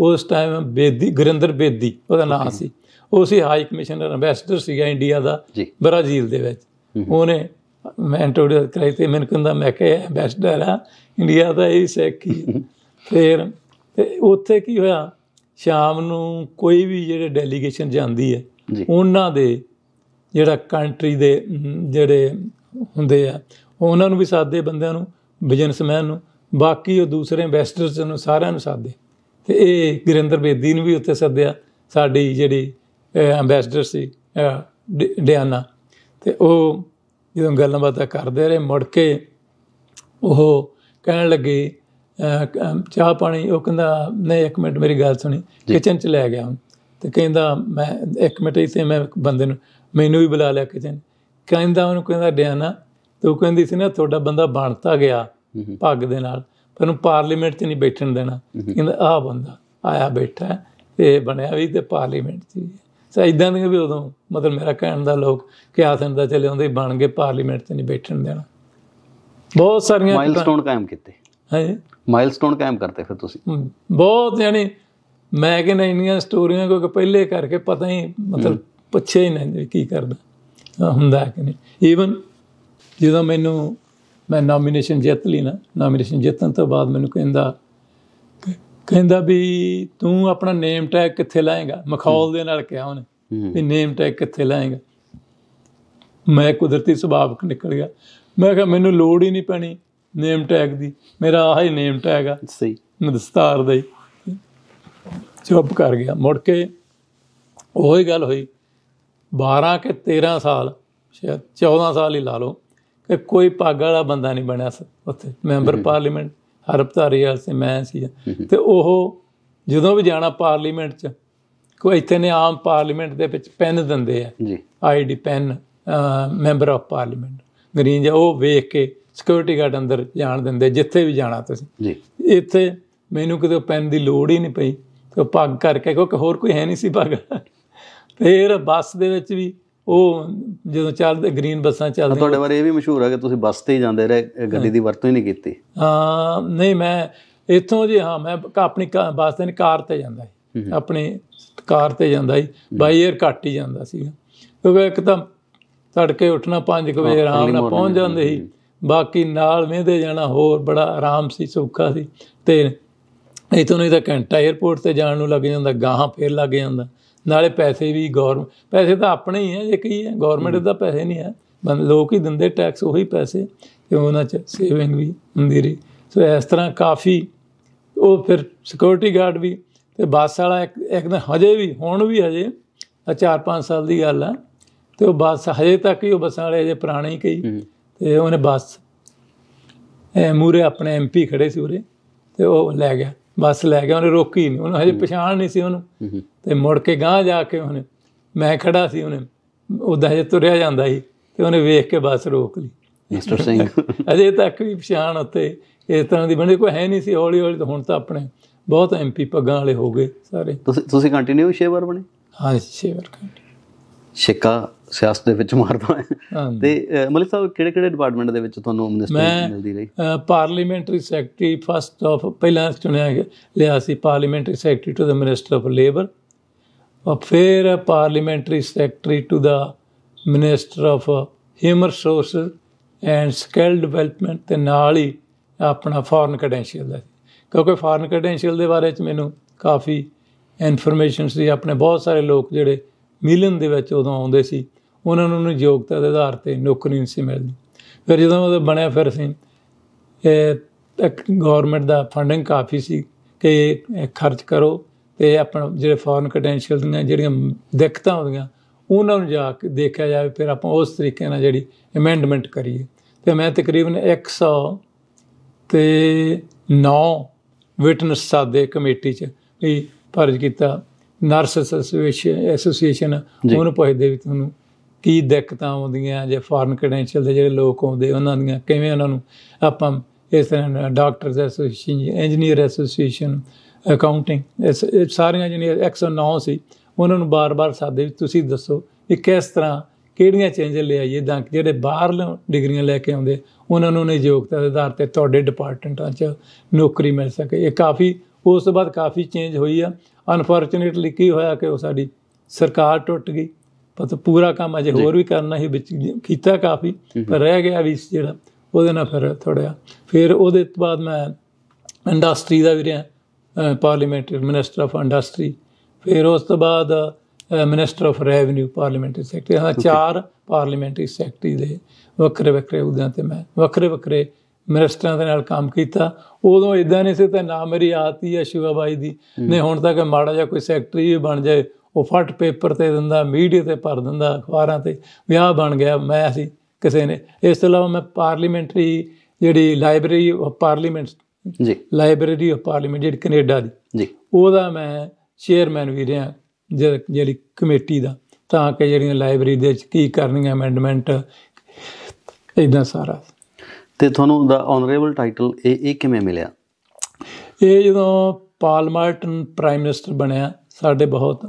ਉਸ ਟਾਈਮ ਬੇਦੀ ਗੁਰਿੰਦਰ ਬੇਦੀ ਉਹਦਾ ਨਾਮ ਸੀ ਉਹ ਸੀ ਹਾਈ ਕਮਿਸ਼ਨਰ ਐਮਬੈਸਡਰ ਸੀਗਾ ਇੰਡੀਆ ਦਾ ਬ੍ਰਾਜ਼ੀਲ ਦੇ ਵਿੱਚ ਉਹਨੇ ਮੈਂ ਇੰਟਰੋਡਿਊਸ ਕਰਾਈ ਤੇ ਮੈਨੂੰ ਕਹਿੰਦਾ ਮੈਂ ਕਿ ਐਮਬੈਸਡਰ ਆ ਇੰਡੀਆ ਦਾ ਇਹ ਸਿੱਖ ਫਿਰ ਉੱਥੇ ਕੀ ਹੋਇਆ ਸ਼ਾਮ ਨੂੰ ਕੋਈ ਵੀ ਜਿਹੜੇ ਡੈਲੀਗੇਸ਼ਨ ਜਾਂਦੀ ਹੈ ਉਹਨਾਂ ਦੇ ਜਿਹੜਾ ਕੰਟਰੀ ਦੇ ਜਿਹੜੇ ਹੁੰਦੇ ਆ ਉਹਨਾਂ ਨੂੰ ਵੀ ਸਾਦੇ ਬੰਦਿਆਂ ਨੂੰ ਬਿਜ਼ਨਸਮੈਨ ਨੂੰ ਬਾਕੀ ਉਹ ਦੂਸਰੇ ਇਨਵੈਸਟਰਸ ਨੂੰ ਸਾਰਿਆਂ ਨੂੰ ਸਾਦੇ ਤੇ ਇਹ ਗਿਰਿੰਦਰ ਬੇਦੀ ਨੂੰ ਵੀ ਉੱਥੇ ਸੱਦਿਆ ਸਾਡੀ ਜਿਹੜੀ ਐਮਬੈਸਡਰ ਸੀ ਡਿਆਨਾ ਤੇ ਉਹ ਜਦੋਂ ਗੱਲਬਾਤ ਕਰਦੇ ਰਹੇ ਮੁੜ ਕੇ ਉਹ ਕਹਿਣ ਲੱਗੇ ਚਾਹ ਪਾਣੀ ਉਹ ਕਹਿੰਦਾ ਨਹੀਂ ਇੱਕ ਮਿੰਟ ਮੇਰੀ ਗੱਲ ਸੁਣੀ ਕਿਚਨ ਚ ਲੈ ਗਿਆ ਤੇ ਕਹਿੰਦਾ ਮੈਂ ਇੱਕ ਮਿੰਟ ਇਥੇ ਮੈਂ ਬੰਦੇ ਨੂੰ ਮੈਨੂੰ ਵੀ ਬੁਲਾ ਲਿਆ ਕਿਚਨ ਕਹਿੰਦਾ ਉਹਨੂੰ ਕਹਿੰਦਾ ਡਿਆਨਾ ਤੂੰ ਕਹਿੰਦੀ ਸੀ ਨਾ ਤੁਹਾਡਾ ਬੰਦਾ ਬਣਤਾ ਗਿਆ ਭੱਗ ਦੇ ਨਾਲ ਪਰ ਉਹਨੂੰ ਪਾਰਲੀਮੈਂਟ 'ਚ ਨਹੀਂ ਬੈਠਣ ਦੇਣਾ ਕਹਿੰਦਾ ਆ ਬੰਦਾ ਆਇਆ ਬੈਠਾ ਤੇ ਬਣਿਆ ਵੀ ਤੇ ਪਾਰਲੀਮੈਂਟ 'ਚ ਸੋ ਇਦਾਂ ਦੀਆਂ ਵੀ ਉਦੋਂ ਮਤਲਬ ਮੇਰਾ ਕਹਿਣ ਦਾ ਲੋਕ ਕਿ ਆਸਨ ਦਾ ਚਲੇ ਆਉਂਦੇ ਬਣ ਕੇ ਪਾਰਲੀਮੈਂਟ 'ਚ ਨਹੀਂ ਬੈਠਣ ਦੇਣਾ ਬਹੁਤ ਸਾਰੀਆਂ ਮਾਈਲਸਟੋਨ ਕਾਇਮ ਕੀਤੇ ਹਾਂਜੀ ਮਾਈਲਸਟੋਨ ਕਾਇਮ ਕਰਤੇ ਫਿਰ ਤੁਸੀਂ ਬਹੁਤ ਯਾਨੀ ਮੈਂ ਕਿ ਨਹੀਂ ਇੰਨੀਆਂ ਸਟੋਰੀਆਂ ਕੋਈ ਪਹਿਲੇ ਕਰਕੇ ਪਤਾ ਹੀ ਮਤਲਬ ਪੁੱਛਿਆ ਹੀ ਨਹੀਂ ਕੀ ਕਰਦਾ ਹੁੰਦਾ ਕਿ ਨਹੀਂ ਈਵਨ ਜਦੋਂ ਮੈਨੂੰ ਮੈਂ ਨਾਮੀਨੇਸ਼ਨ ਜਿੱਤ ਲਈ ਨਾ ਨਾਮੀਨੇਸ਼ਨ ਜਿੱਤਣ ਤੋਂ ਬਾਅਦ ਮੈਨੂੰ ਕਹਿੰਦਾ ਕਹਿੰਦਾ ਵੀ ਤੂੰ ਆਪਣਾ ਨੇਮ ਟੈਗ ਕਿੱਥੇ ਲਾਏਗਾ ਮਖੌਲ ਦੇ ਨਾਲ ਕਿਹਾ ਉਹਨੇ ਵੀ ਨੇਮ ਟੈਗ ਕਿੱਥੇ ਲਾਏਗਾ ਮੈਂ ਕੁਦਰਤੀ ਸੁਭਾਵਕ ਨਿਕਲ ਗਿਆ ਮੈਂ ਕਿਹਾ ਮੈਨੂੰ ਲੋੜ ਹੀ ਨਹੀਂ ਪੈਣੀ ਨੇਮ ਟੈਗ ਦੀ ਮੇਰਾ ਆਹ ਹੀ ਨੇਮ ਟੈਗ ਆ ਸਹੀ ਦਸਤਾਰ ਦਾ ਹੀ ਚੁੱਪ ਕਰ ਗਿਆ ਮੁੜ ਕੇ ਉਹੀ ਗੱਲ ਹੋਈ 12 ਕੇ 13 ਸਾਲ ਸ਼ਾਇਦ 14 ਸਾਲ ਹੀ ਲਾ ਲਓ ਕਿ ਕੋਈ ਪੱਗ ਵਾਲਾ ਬੰਦਾ ਨਹੀਂ ਬਣਿਆ ਉੱਥੇ ਮੈਂਬਰ ਪਾਰਲੀਮੈਂਟ ਹਰਪਤਾਰੀ ਵਾਸਤੇ ਸੀ ਮੈਂ ਸੀ ਤੇ ਉਹ ਜਦੋਂ ਵੀ ਜਾਣਾ ਪਾਰਲੀਮੈਂਟ 'ਚ ਕੋਈ ਇੱਥੇ ਨੇ ਆਮ ਪਾਰਲੀਮੈਂਟ ਦੇ ਵਿੱਚ ਪੈਨ ਦਿੰਦੇ ਆ ਜੀ ID pen member of parliament green ਜਾ ਉਹ ਵੇਖ ਕੇ ਸਿਕਿਉਰਿਟੀ ਗਾਰਡ ਅੰਦਰ ਜਾਣ ਦਿੰਦੇ ਜਿੱਥੇ ਵੀ ਜਾਣਾ ਤੁਸੀਂ ਜੀ ਇੱਥੇ ਮੈਨੂੰ ਕਿਤੇ ਪੈਨ ਦੀ ਲੋੜ ਹੀ ਨਹੀਂ ਪਈ ਤੇ ਪੱਗ ਕਰਕੇ ਕਿਉਂਕਿ ਹੋਰ ਕੋਈ ਹੈ ਨਹੀਂ ਸੀ ਪੱਗ ਫੇਰ ਬੱਸ ਦੇ ਵਿੱਚ ਵੀ ਉਹ ਜਦੋਂ ਚੱਲਦੇ ਗ੍ਰੀਨ ਬੱਸਾਂ ਚੱਲਦੀਆਂ ਤੁਹਾਡੇ ਬਾਰੇ ਇਹ ਵੀ ਮਸ਼ਹੂਰ ਹੈ ਕਿ ਤੁਸੀਂ ਬੱਸ ਤੇ ਹੀ ਜਾਂਦੇ ਰਹੇ ਗੱਡੀ ਦੀ ਵਰਤੋਂ ਹੀ ਨਹੀਂ ਕੀਤੀ ਹਾਂ ਨਹੀਂ ਮੈਂ ਇੱਥੋਂ ਜੀ ਹਾਂ ਮੈਂ ਆਪਣੀ ਬੱਸ ਤੇ ਨਹੀਂ ਕਾਰ ਤੇ ਜਾਂਦਾ ਆਪਣੀ ਕਾਰ ਤੇ ਜਾਂਦਾ ਸੀ ਬਾਈ 에ਅਰ ਘੱਟ ਹੀ ਜਾਂਦਾ ਸੀ ਕਿਉਂਕਿ ਇੱਕ ਤਾਂ ਤੜਕੇ ਉੱਠਣਾ 5 ਵਜੇ ਆਰਾਮ ਨਾਲ ਪਹੁੰਚ ਜਾਂਦੇ ਸੀ ਬਾਕੀ ਨਾਲ ਵੇਂਦੇ ਜਾਣਾ ਹੋਰ ਬੜਾ ਆਰਾਮ ਸੀ ਸੌਖਾ ਸੀ ਤੇ ਇਥੋਂ ਨਹੀਂ ਤਾਂ ਘੰਟਾ 에ਅਰਪੋਰਟ ਤੇ ਜਾਣ ਨੂੰ ਲੱਗ ਜਾਂਦਾ ਗਾਹਾਂ ਫੇਰ ਲੱਗ ਜਾਂਦਾ ਨਾਲੇ ਪੈਸੇ ਵੀ ਗਵਰਨਮੈਂਟ ਪੈਸੇ ਤਾਂ ਆਪਣੇ ਹੀ ਆ ਜੇ ਕਹੀਏ ਗਵਰਨਮੈਂਟ ਦਾ ਪੈਸੇ ਨਹੀਂ ਆ ਲੋਕ ਹੀ ਦਿੰਦੇ ਟੈਕਸ ਉਹੀ ਪੈਸੇ ਤੇ ਉਹਨਾਂ ਚ ਸੇਵਿੰਗ ਵੀ ਹੁੰਦੀ ਰਹੀ ਸੋ ਇਸ ਤਰ੍ਹਾਂ ਕਾਫੀ ਉਹ ਫਿਰ ਸਿਕਿਉਰਿਟੀ ਗਾਰਡ ਵੀ ਤੇ ਬੱਸ ਵਾਲਾ ਇੱਕ ਇੱਕ ਹਜੇ ਵੀ ਹੁਣ ਵੀ ਹਜੇ ਆ 4-5 ਸਾਲ ਦੀ ਗੱਲ ਆ ਤੇ ਉਹ ਬੱਸ ਹਜੇ ਤੱਕ ਹੀ ਉਹ ਬੱਸਾਂ ਵਾਲੇ ਜੇ ਪੁਰਾਣੇ ਹੀ ਕਈ ਤੇ ਉਹਨੇ ਬੱਸ ਮੂਰੇ ਆਪਣੇ ਐਮਪੀ ਖੜੇ ਸੀ ਉਰੇ ਤੇ ਉਹ ਲੈ ਗਿਆ ਬੱਸ ਲੈ ਗਿਆ ਉਹਨੇ ਰੋਕੀ ਨਹੀਂ ਉਹਨੂੰ ਹਜੇ ਪਛਾਣ ਨਹੀਂ ਸੀ ਉਹਨੂੰ ਤੇ ਮੁੜ ਕੇ ਗਾਂ ਜਾ ਕੇ ਉਹਨੇ ਮੈਂ ਖੜਾ ਸੀ ਉਹਨੇ ਉਹਦਾ ਹਜੇ ਤੁਰਿਆ ਜਾਂਦਾ ਸੀ ਤੇ ਉਹਨੇ ਵੇਖ ਕੇ ਬੱਸ ਰੋਕ ਲਈ ਮਿਸਟਰ ਸਿੰਘ ਅਜੇ ਤੱਕ ਵੀ ਪਛਾਣ ਉੱਤੇ ਇਸ ਤਰ੍ਹਾਂ ਦੀ ਬਣੀ ਕੋਈ ਹੈ ਨਹੀਂ ਸੀ ਹੌਲੀ ਹੌਲੀ ਤਾਂ ਹੁਣ ਤਾਂ ਆਪਣੇ ਬਹੁਤ ਐਮਪੀ ਪੱਗਾਂ ਵਾਲੇ ਹੋ ਗਏ ਸਾਰੇ ਤੁਸੀਂ ਤੁਸੀਂ ਕੰਟੀਨਿਊ 6 ਵਾਰ ਬਣੇ ਹਾਂ 6 ਵਾਰ ਕੰਟੀਨਿਊ ਸ਼ਿਕਾ ਸਿਆਸਤ ਦੇ ਵਿੱਚ ਮਾਰਦਾ ਤੇ ਮਲਿਕ ਸਾਹਿਬ ਕਿਹੜੇ ਕਿਹੜੇ ਡਿਪਾਰਟਮੈਂਟ ਦੇ ਵਿੱਚ ਤੁਹਾਨੂੰ ਮਿਨਿਸਟਰੀ ਮਿਲਦੀ ਰਹੀ ਮੈਂ ਪਾਰਲੀਮੈਂਟਰੀ ਸੈਕਟਰੀ ਫਸਟ ਆਫ ਪਹਿਲਾਂ ਚੁਣਿਆ ਲਿਆ ਸੀ parliamentary secretary to the minister of labour ਔਰ ਫਿਰ parliamentary secretary to the minister of human resources and skill development ਤੇ ਨਾਲ ਹੀ ਆਪਣਾ ਫੋਰਨ ਕ੍ਰੈਡੈਂਸ਼ੀਅਲ ਦਾ ਕਿਉਂਕਿ ਫੋਰਨ ਕ੍ਰੈਡੈਂਸ਼ੀਅਲ ਦੇ ਬਾਰੇ ਵਿੱਚ ਮੈਨੂੰ ਕਾਫੀ ਇਨਫੋਰਮੇਸ਼ਨ ਸੀ ਆਪਣੇ ਬਹੁਤ ਸਾਰੇ ਲੋਕ ਜਿਹੜੇ ਮਿਲਨ ਦੇ ਵਿੱਚ ਉਦੋਂ ਆਉਂਦੇ ਸੀ ਉਹਨਾਂ ਨੂੰ ਯੋਗਤਾ ਦੇ ਆਧਾਰ ਤੇ ਨੌਕਰੀ ਨਹੀਂ ਸੀ ਮਿਲਦੀ ਫਿਰ ਜਦੋਂ ਉਹ ਬਣਿਆ ਫਿਰ ਸੀ ਇਹ ਗਵਰਨਮੈਂਟ ਦਾ ਫੰਡਿੰਗ ਕਾਫੀ ਸੀ ਕਿ ਖਰਚ ਕਰੋ ਤੇ ਆਪਣਾ ਜਿਹੜੇ ਫੋਰਨ ਕਟੈਂਸ਼ੀਅਲ ਦੀਆਂ ਜਿਹੜੀਆਂ ਦਿੱਕਤਾਂ ਹੁੰਦੀਆਂ ਉਹਨਾਂ ਨੂੰ ਜਾ ਕੇ ਦੇਖਿਆ ਜਾਵੇ ਫਿਰ ਆਪਾਂ ਉਸ ਤਰੀਕੇ ਨਾਲ ਜਿਹੜੀ ਅਮੈਂਡਮੈਂਟ ਕਰੀਏ ਤੇ ਮੈਂ ਤਕਰੀਬਨ 100 ਤੇ 9 ਵਿਟਨਸ ਸਾਦੇ ਕਮੇਟੀ ਚ ਵੀ ਫਰਜ਼ ਕੀਤਾ ਨਰਸ ਐਸੋਸੀਏਸ਼ਨ ਐਸੋਸੀਏਸ਼ਨ ਉਹਨੂੰ ਪੁੱਛਦੇ ਵੀ ਤੁਹਾਨੂੰ ਕੀ ਦਿੱਕਤਾਂ ਆਉਂਦੀਆਂ ਜੇ ਫੋਰਨ ਕ੍ਰੈਡੈਂਸ਼ੀਅਲ ਦੇ ਜਿਹੜੇ ਲੋਕ ਆਉਂਦੇ ਉਹਨਾਂ ਦੀਆਂ ਕਿਵੇਂ ਉਹਨਾਂ ਨੂੰ ਆਪਾਂ ਇਸ ਤਰ੍ਹਾਂ doctors association engineer association accounting ਇਹ ਸਾਰੀਆਂ ਜਿਹੜੀਆਂ 109 ਸੀ ਉਹਨਾਂ ਨੂੰ ਬਾਰ-ਬਾਰ ਸਾਦੇ ਵਿੱਚ ਤੁਸੀਂ ਦੱਸੋ ਕਿ ਕਿਸ ਤਰ੍ਹਾਂ ਕਿਹੜੀਆਂ ਚੇਂਜ ਲੈ ਆਈਏ ਤਾਂ ਕਿ ਜਿਹੜੇ ਬਾਹਰ ਡਿਗਰੀਆਂ ਲੈ ਕੇ ਆਉਂਦੇ ਉਹਨਾਂ ਨੂੰ ਨੇ ਯੋਗਤਾ ਦੇ ਆਧਾਰ ਤੇ ਤੁਹਾਡੇ ਡਿਪਾਰਟਮੈਂਟਾਂ 'ਚ ਨੌਕਰੀ ਮਿਲ ਸਕੇ ਇਹ ਕਾਫੀ ਉਸ ਤੋਂ ਬਾਅਦ ਕਾਫੀ ਚੇਂਜ ਹੋਈ ਆ ਅਨਫੋਰਚੂਨੇਟਲੀ ਕੀ ਹੋਇਆ ਕਿ ਉਹ ਸਾਡੀ ਸਰਕਾਰ ਟੁੱਟ ਗਈ ਪਰ ਪੂਰਾ ਕੰਮ ਅਜੇ ਹੋਰ ਵੀ ਕਰਨਾ ਹੈ ਵਿੱਚ ਕੀਤਾ ਕਾਫੀ ਪਰ ਰਹਿ ਗਿਆ ਵੀ ਜਿਹੜਾ ਉਹਦੇ ਨਾਲ ਫਿਰ ਥੋੜਿਆ ਫਿਰ ਉਹਦੇ ਤੋਂ ਬਾਅਦ ਮੈਂ ਇੰਡਸਟਰੀ ਦਾ ਵੀ ਰਿਹਾ ਪਾਰਲੀਮੈਂਟਰੀ ਮਿਨਿਸਟਰ ਆਫ ਇੰਡਸਟਰੀ ਫਿਰ ਉਸ ਤੋਂ ਬਾਅਦ minister of revenue parliamentary secretary ਹਾਂ ਚਾਰ ਪਾਰਲੀਮੈਂਟਰੀ ਸੈਕਟਰੀ ਦੇ ਵੱਖਰੇ ਵੱਖਰੇ ਅਹੁਦਿਆਂ ਤੇ ਮੈਂ ਵੱਖਰੇ ਵੱਖਰੇ ਮਿਨਿਸਟਰਾਂ ਦੇ ਨਾਲ ਕੰਮ ਕੀਤਾ ਉਦੋਂ ਇਦਾਂ ਨਹੀਂ ਸੀ ਤਾਂ ਨਾ ਮੇਰੀ ਆਤੀ ਆ ਸ਼ਿਵਾਬਾਈ ਦੀ ਨੇ ਹੁਣ ਤੱਕ ਮਾੜਾ ਜਿਹਾ ਕੋਈ ਸੈਕਟਰੀ ਬਣ ਜਾਏ ਉਹ ਫਟ ਪੇਪਰ ਤੇ ਦਿੰਦਾ ਮੀਡੀਆ ਤੇ ਭਰ ਦਿੰਦਾ ਅਖਬਾਰਾਂ ਤੇ ਵਿਆਹ ਬਣ ਗਿਆ ਮੈਂ ਅਸੀਂ ਕਿਸੇ ਨੇ ਇਸ ਤੋਂ ਇਲਾਵਾ ਮੈਂ ਪਾਰਲੀਮੈਂਟਰੀ ਜਿਹੜੀ ਲਾਇਬ੍ਰੇਰੀ ਆਫ ਪਾਰਲੀਮੈਂਟ ਜੀ ਲਾਇਬ੍ਰੇਰੀ ਆਫ ਪਾਰਲੀਮੈਂਟ ਜਿਹੜੀ ਕੈਨੇਡਾ ਦੀ ਜੀ ਉਹਦਾ ਮੈਂ ਚੇਅਰਮੈਨ ਵੀ ਰਿਹਾ ਜਿਹੜੀ ਕਮੇਟੀ ਦਾ ਤਾਂ ਕਿ ਜਿਹੜੀਆਂ ਲਾਇਬ੍ਰੇਰੀ ਦੇ ਵਿੱਚ ਕੀ ਕਰਨੀਆਂ ਅਮੈਂਡਮੈਂਟ ਇਦਾਂ ਸਾਰਾ ਤੇ ਤੁਹਾਨੂੰ ਦਾ ਆਨਰੇਬਲ ਟਾਈਟਲ ਇਹ ਇਹ ਕਿਵੇਂ ਮਿਲਿਆ ਇਹ ਜਦੋਂ ਪਾਲ ਮਾਰਟਨ ਪ੍ਰਾਈਮ ਮਿਨਿਸਟਰ ਬਣਿਆ ਸਾਡੇ ਬਹੁਤ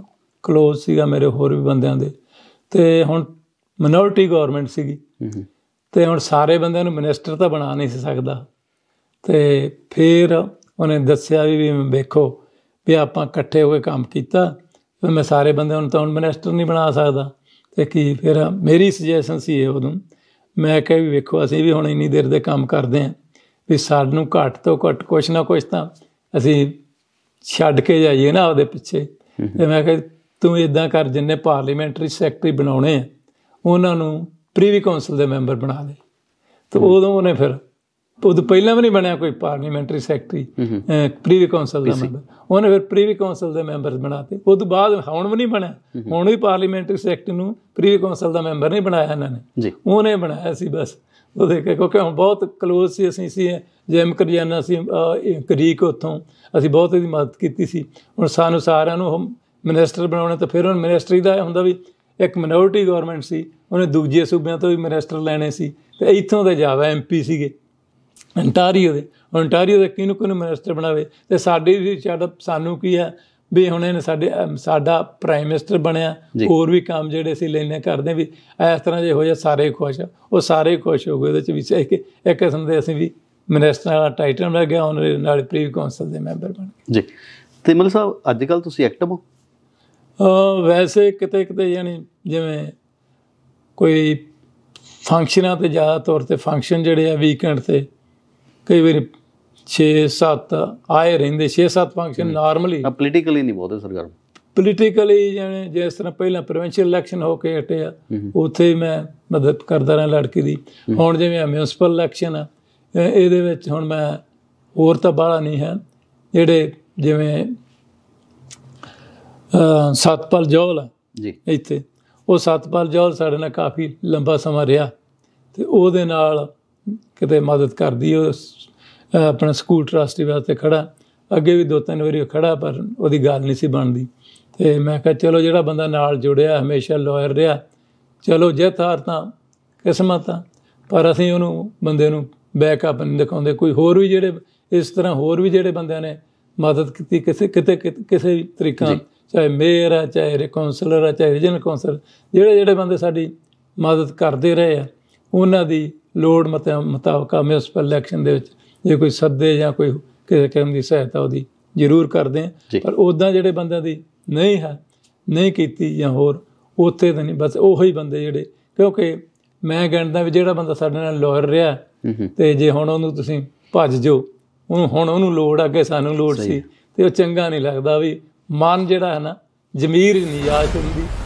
ਕਲੋਜ਼ ਸੀਗਾ ਮੇਰੇ ਹੋਰ ਵੀ ਬੰਦਿਆਂ ਦੇ ਤੇ ਹੁਣ ਮਿਨੋਰਟੀ ਗਵਰਨਮੈਂਟ ਸੀਗੀ ਤੇ ਹੁਣ ਸਾਰੇ ਬੰਦਿਆਂ ਨੂੰ ਮਿਨਿਸਟਰ ਤਾਂ ਬਣਾ ਨਹੀਂ ਸਕਦਾ ਤੇ ਫਿਰ ਉਹਨੇ ਦੱਸਿਆ ਵੀ ਵੇਖੋ ਵੀ ਆਪਾਂ ਇਕੱਠੇ ਹੋ ਕੇ ਕੰਮ ਕੀਤਾ ਫਿਰ ਮੈਂ ਸਾਰੇ ਬੰਦਿਆਂ ਨੂੰ ਤਾਂ ਹੁਣ ਮਿਨਿਸਟਰ ਨਹੀਂ ਬਣਾ ਸਕਦਾ ਤੇ ਕੀ ਫਿਰ ਮੇਰੀ ਸੁਜੈਸ਼ਨ ਸੀ ਇਹ ਉਦੋਂ ਮੈਂ ਕਿਹਾ ਵੀ ਵੇਖੋ ਅਸੀਂ ਵੀ ਹੁਣ ਇੰਨੀ ਦੇਰ ਦੇ ਕੰਮ ਕਰਦੇ ਆਂ ਵੀ ਸਾਨੂੰ ਘੱਟ ਤੋਂ ਘੱਟ ਕੁਛ ਨਾ ਕੁਛ ਤਾਂ ਅਸੀਂ ਛੱਡ ਕੇ ਜਾਈਏ ਨਾ ਉਹਦੇ ਪਿੱਛੇ ਤੇ ਮੈਂ ਕਿਹਾ ਤੂੰ ਇਦਾਂ ਕਰ ਜਿੰਨੇ ਪਾਰਲੀਮੈਂਟਰੀ ਸੈਕਟਰੀ ਬਣਾਉਣੇ ਆ ਉਹਨਾਂ ਨੂੰ ਪ੍ਰੀਵੀ ਕਾਉਂਸਲ ਦੇ ਮੈਂਬਰ ਬਣਾ ਦੇ ਤੇ ਉਦੋਂ ਉਹਨੇ ਫਿਰ ਉਹ ਪਹਿਲਾਂ ਵੀ ਨਹੀਂ ਬਣਿਆ ਕੋਈ ਪਾਰਲੀਮੈਂਟਰੀ ਸੈਕਟਰੀ ਪ੍ਰੀਵੀ ਕਾਉਂਸਲ ਦਾ ਮੈਂਬਰ ਉਹਨੇ ਫਿਰ ਪ੍ਰੀਵੀ ਕਾਉਂਸਲ ਦੇ ਮੈਂਬਰ ਬਣਾਤੇ ਉਸ ਤੋਂ ਬਾਅਦ ਹੁਣ ਵੀ ਨਹੀਂ ਬਣਿਆ ਹੁਣ ਵੀ ਪਾਰਲੀਮੈਂਟਰੀ ਸੈਕਟਰੀ ਨੂੰ ਪ੍ਰੀਵੀ ਕਾਉਂਸਲ ਦਾ ਮੈਂਬਰ ਨਹੀਂ ਬਣਾਇਆ ਇਹਨਾਂ ਨੇ ਉਹਨੇ ਬਣਾਇਆ ਸੀ ਬਸ ਉਹ ਉਹਦੇ ਕਿਉਂਕਿ ਹੁਣ ਬਹੁਤ ਕਲੋਜ਼ ਸੀ ਅਸੀਂ ਸੀ ਜੈਮ ਕਰਿਆਨਾ ਸੀ ਕਰੀਕ ਉਥੋਂ ਅਸੀਂ ਬਹੁਤ ਇਹਦੀ ਮਦਦ ਕੀਤੀ ਸੀ ਹੁਣ ਸਾਨੂੰ ਸਾਰਿਆਂ ਨੂੰ ਮਿਨਿਸਟਰ ਬਣਾਉਣੇ ਤਾਂ ਫਿਰ ਉਹ ਮਿਨਿਸਟਰੀ ਦਾ ਹੁੰਦਾ ਵੀ ਇੱਕ ਮਿਨੋਰਟੀ ਗਵਰਨਮੈਂਟ ਸੀ ਉਹਨੇ ਦੂਜੇ ਸੂਬਿਆਂ ਤੋਂ ਵੀ ਮਿਨਿਸਟਰ ਲੈਣੇ ਸੀ ਤੇ ਇੱਥੋਂ ਦੇ ਜਾਵਾ ਐਮਪੀ ਸੀਗੇ ਅੰਟਾਰੀਓ ਦੇ ਅੰਟਾਰੀਓ ਦੇ ਕਿਹਨੂੰ ਕਿਹਨੂੰ ਮਿਨਿਸਟਰ ਬਣਾਵੇ ਤੇ ਸਾਡੀ ਵੀ ਸਾਨੂੰ ਕੀ ਹੈ ਵੀ ਹੁਣ ਇਹਨੇ ਸਾਡੇ ਸਾਡਾ ਪ੍ਰਾਈਮ ਮਿਨਿਸਟਰ ਬਣਿਆ ਹੋਰ ਵੀ ਕੰਮ ਜਿਹੜੇ ਸੀ ਲੈਣੇ ਕਰਦੇ ਵੀ ਇਸ ਤਰ੍ਹਾਂ ਜੇ ਹੋ ਜਾ ਸਾਰੇ ਖੁਸ਼ ਉਹ ਸਾਰੇ ਖੁਸ਼ ਹੋ ਗਏ ਉਹਦੇ ਚ ਵੀ ਇੱਕ ਇੱਕ ਕਿਸਮ ਦੇ ਅਸੀਂ ਵੀ ਮਿਨਿਸਟਰ ਦਾ ਟਾਈਟਲ ਮਿਲ ਗਿਆ ਉਹਨਾਂ ਦੇ ਨਾਲ ਪ੍ਰੀਵ ਕਾਉਂਸਲ ਦੇ ਮੈਂਬਰ ਬਣ ਗਏ ਜੀ ਤੇ ਮਤਲਬ ਸਾਹਿਬ ਅੱਜ ਕੱਲ ਤੁਸੀਂ ਐਕਟਿਵ ਹੋ ਵੈਸੇ ਕਿਤੇ ਕਿਤੇ ਯਾਨੀ ਜਿਵੇਂ ਕੋਈ ਫੰਕਸ਼ਨਾਂ ਤੇ ਜ਼ਿਆਦਾ ਤੌਰ ਤੇ ਫੰਕਸ਼ਨ ਜਿਹੜੇ ਆ ਵੀਕਐਂਡ ਤੇ ਕਈ ਵਾਰ 6-7 ਆਏ ਰਹਿੰਦੇ 6-7 ਫੰਕਸ਼ਨ ਨਾਰਮਲੀ ਪੋਲੀਟੀਕਲੀ ਨਹੀਂ ਬਹੁਤੇ ਸਰਗਰਮ ਪੋਲੀਟੀਕਲੀ ਜਿਵੇਂ ਜਿਸ ਤਰ੍ਹਾਂ ਪਹਿਲਾਂ ਪ੍ਰੋਵਿੰਸ਼ੀਅਲ ਇਲੈਕਸ਼ਨ ਹੋ ਕੇ ਆ ਉੱਥੇ ਮੈਂ ਮਦਦ ਕਰਦਾ ਰਿਹਾ ਲੜਕੀ ਦੀ ਹੁਣ ਜਿਵੇਂ ਮਿਊਨਿਸਪਲ ਇਲੈਕਸ਼ਨ ਆ ਇਹਦੇ ਵਿੱਚ ਹੁਣ ਮੈਂ ਹੋਰ ਤਾਂ ਬਾਹਲਾ ਨਹੀਂ ਹੈ ਜਿਹੜੇ ਜਿਵੇਂ ਸਤਪਾਲ ਜੋਲ ਜੀ ਇੱਥੇ ਉਹ ਸਤਪਾਲ ਜੋਲ ਸਾਡੇ ਨਾਲ ਕਾਫੀ ਲੰਬਾ ਸਮਾਂ ਰਿਹਾ ਤੇ ਉਹਦੇ ਨਾਲ ਕਿਤੇ ਮਦਦ ਕਰਦੀ ਉਹ ਆਪਣਾ ਸਕੂਲ ਟਰਸਟੀ ਵਾਸਤੇ ਖੜਾ ਅੱਗੇ ਵੀ ਦੋ ਤਿੰਨ ਵਾਰੀ ਖੜਾ ਪਰ ਉਹਦੀ ਗੱਲ ਨਹੀਂ ਸੀ ਬਣਦੀ ਤੇ ਮੈਂ ਕਿਹਾ ਚਲੋ ਜਿਹੜਾ ਬੰਦਾ ਨਾਲ ਜੁੜਿਆ ਹਮੇਸ਼ਾ ਲਾਇਰ ਰਿਹਾ ਚਲੋ ਜਿੱਤਾਰ ਤਾਂ ਕਿਸਮਤ ਆ ਪਰ ਅਸੀਂ ਉਹਨੂੰ ਬੰਦੇ ਨੂੰ ਬੈਕਅਪ ਨਹੀਂ ਦਿਖਾਉਂਦੇ ਕੋਈ ਹੋਰ ਵੀ ਜਿਹੜੇ ਇਸ ਤਰ੍ਹਾਂ ਹੋਰ ਵੀ ਜਿਹੜੇ ਬੰਦਿਆਂ ਨੇ ਮਦਦ ਕੀਤੀ ਕਿਸੇ ਕਿਤੇ ਕਿਸੇ ਤਰੀਕਾ ਚਾਹੇ ਮੇਅਰ ਆ ਚਾਹੇ ਰਿਕਾਉਂਸਲਰ ਆ ਚਾਹੇ ਰੀਜਨਲ ਕਾਉਂਸਲ ਜਿਹੜੇ ਜਿਹੜੇ ਬੰਦੇ ਸਾਡੀ ਮਦਦ ਕਰਦੇ ਰਹੇ ਆ ਉਹਨਾਂ ਦੀ ਲੋੜ ਮੁਤਾਬਕ ਮਿਊਨਿਸਪਲ ਇਲੈਕਸ਼ਨ ਦੇ ਵਿੱਚ ਜੇ ਕੋਈ ਸੱਦੇ ਜਾਂ ਕੋਈ ਕਿਸੇ ਕਿਸਮ ਦੀ ਸਹਾਇਤਾ ਉਹਦੀ ਜ਼ਰੂਰ ਕਰਦੇ ਆ ਪਰ ਉਦਾਂ ਜਿਹੜੇ ਬੰਦਿਆਂ ਦੀ ਨਹੀਂ ਹੈ ਨਹੀਂ ਕੀਤੀ ਜਾਂ ਹੋਰ ਉੱਥੇ ਤਾਂ ਨਹੀਂ ਬਸ ਹੀ ਬੰਦੇ ਜਿਹੜੇ ਕਿਉਂਕਿ ਮੈਂ ਗਿਣਦਾ ਵੀ ਜਿਹੜਾ ਬੰਦਾ ਸਾਡੇ ਨਾਲ ਲੋਇਰ ਰਿਹਾ ਤੇ ਜੇ ਹੁਣ ਉਹਨੂੰ ਤੁਸੀਂ ਭੱਜ ਜੋ ਉਹਨੂੰ ਹੁਣ ਉਹਨੂੰ ਲੋੜ ਆ ਕੇ ਸਾਨੂੰ ਲੋੜ ਸੀ ਤੇ ਉਹ ਚੰਗਾ ਨਹੀਂ ਲੱਗਦਾ ਵੀ ਮਨ ਜਿਹੜਾ ਹੈ ਨਾ ਜ਼ਮੀਰ ਆਸ਼ੁਰੀ ਦੀ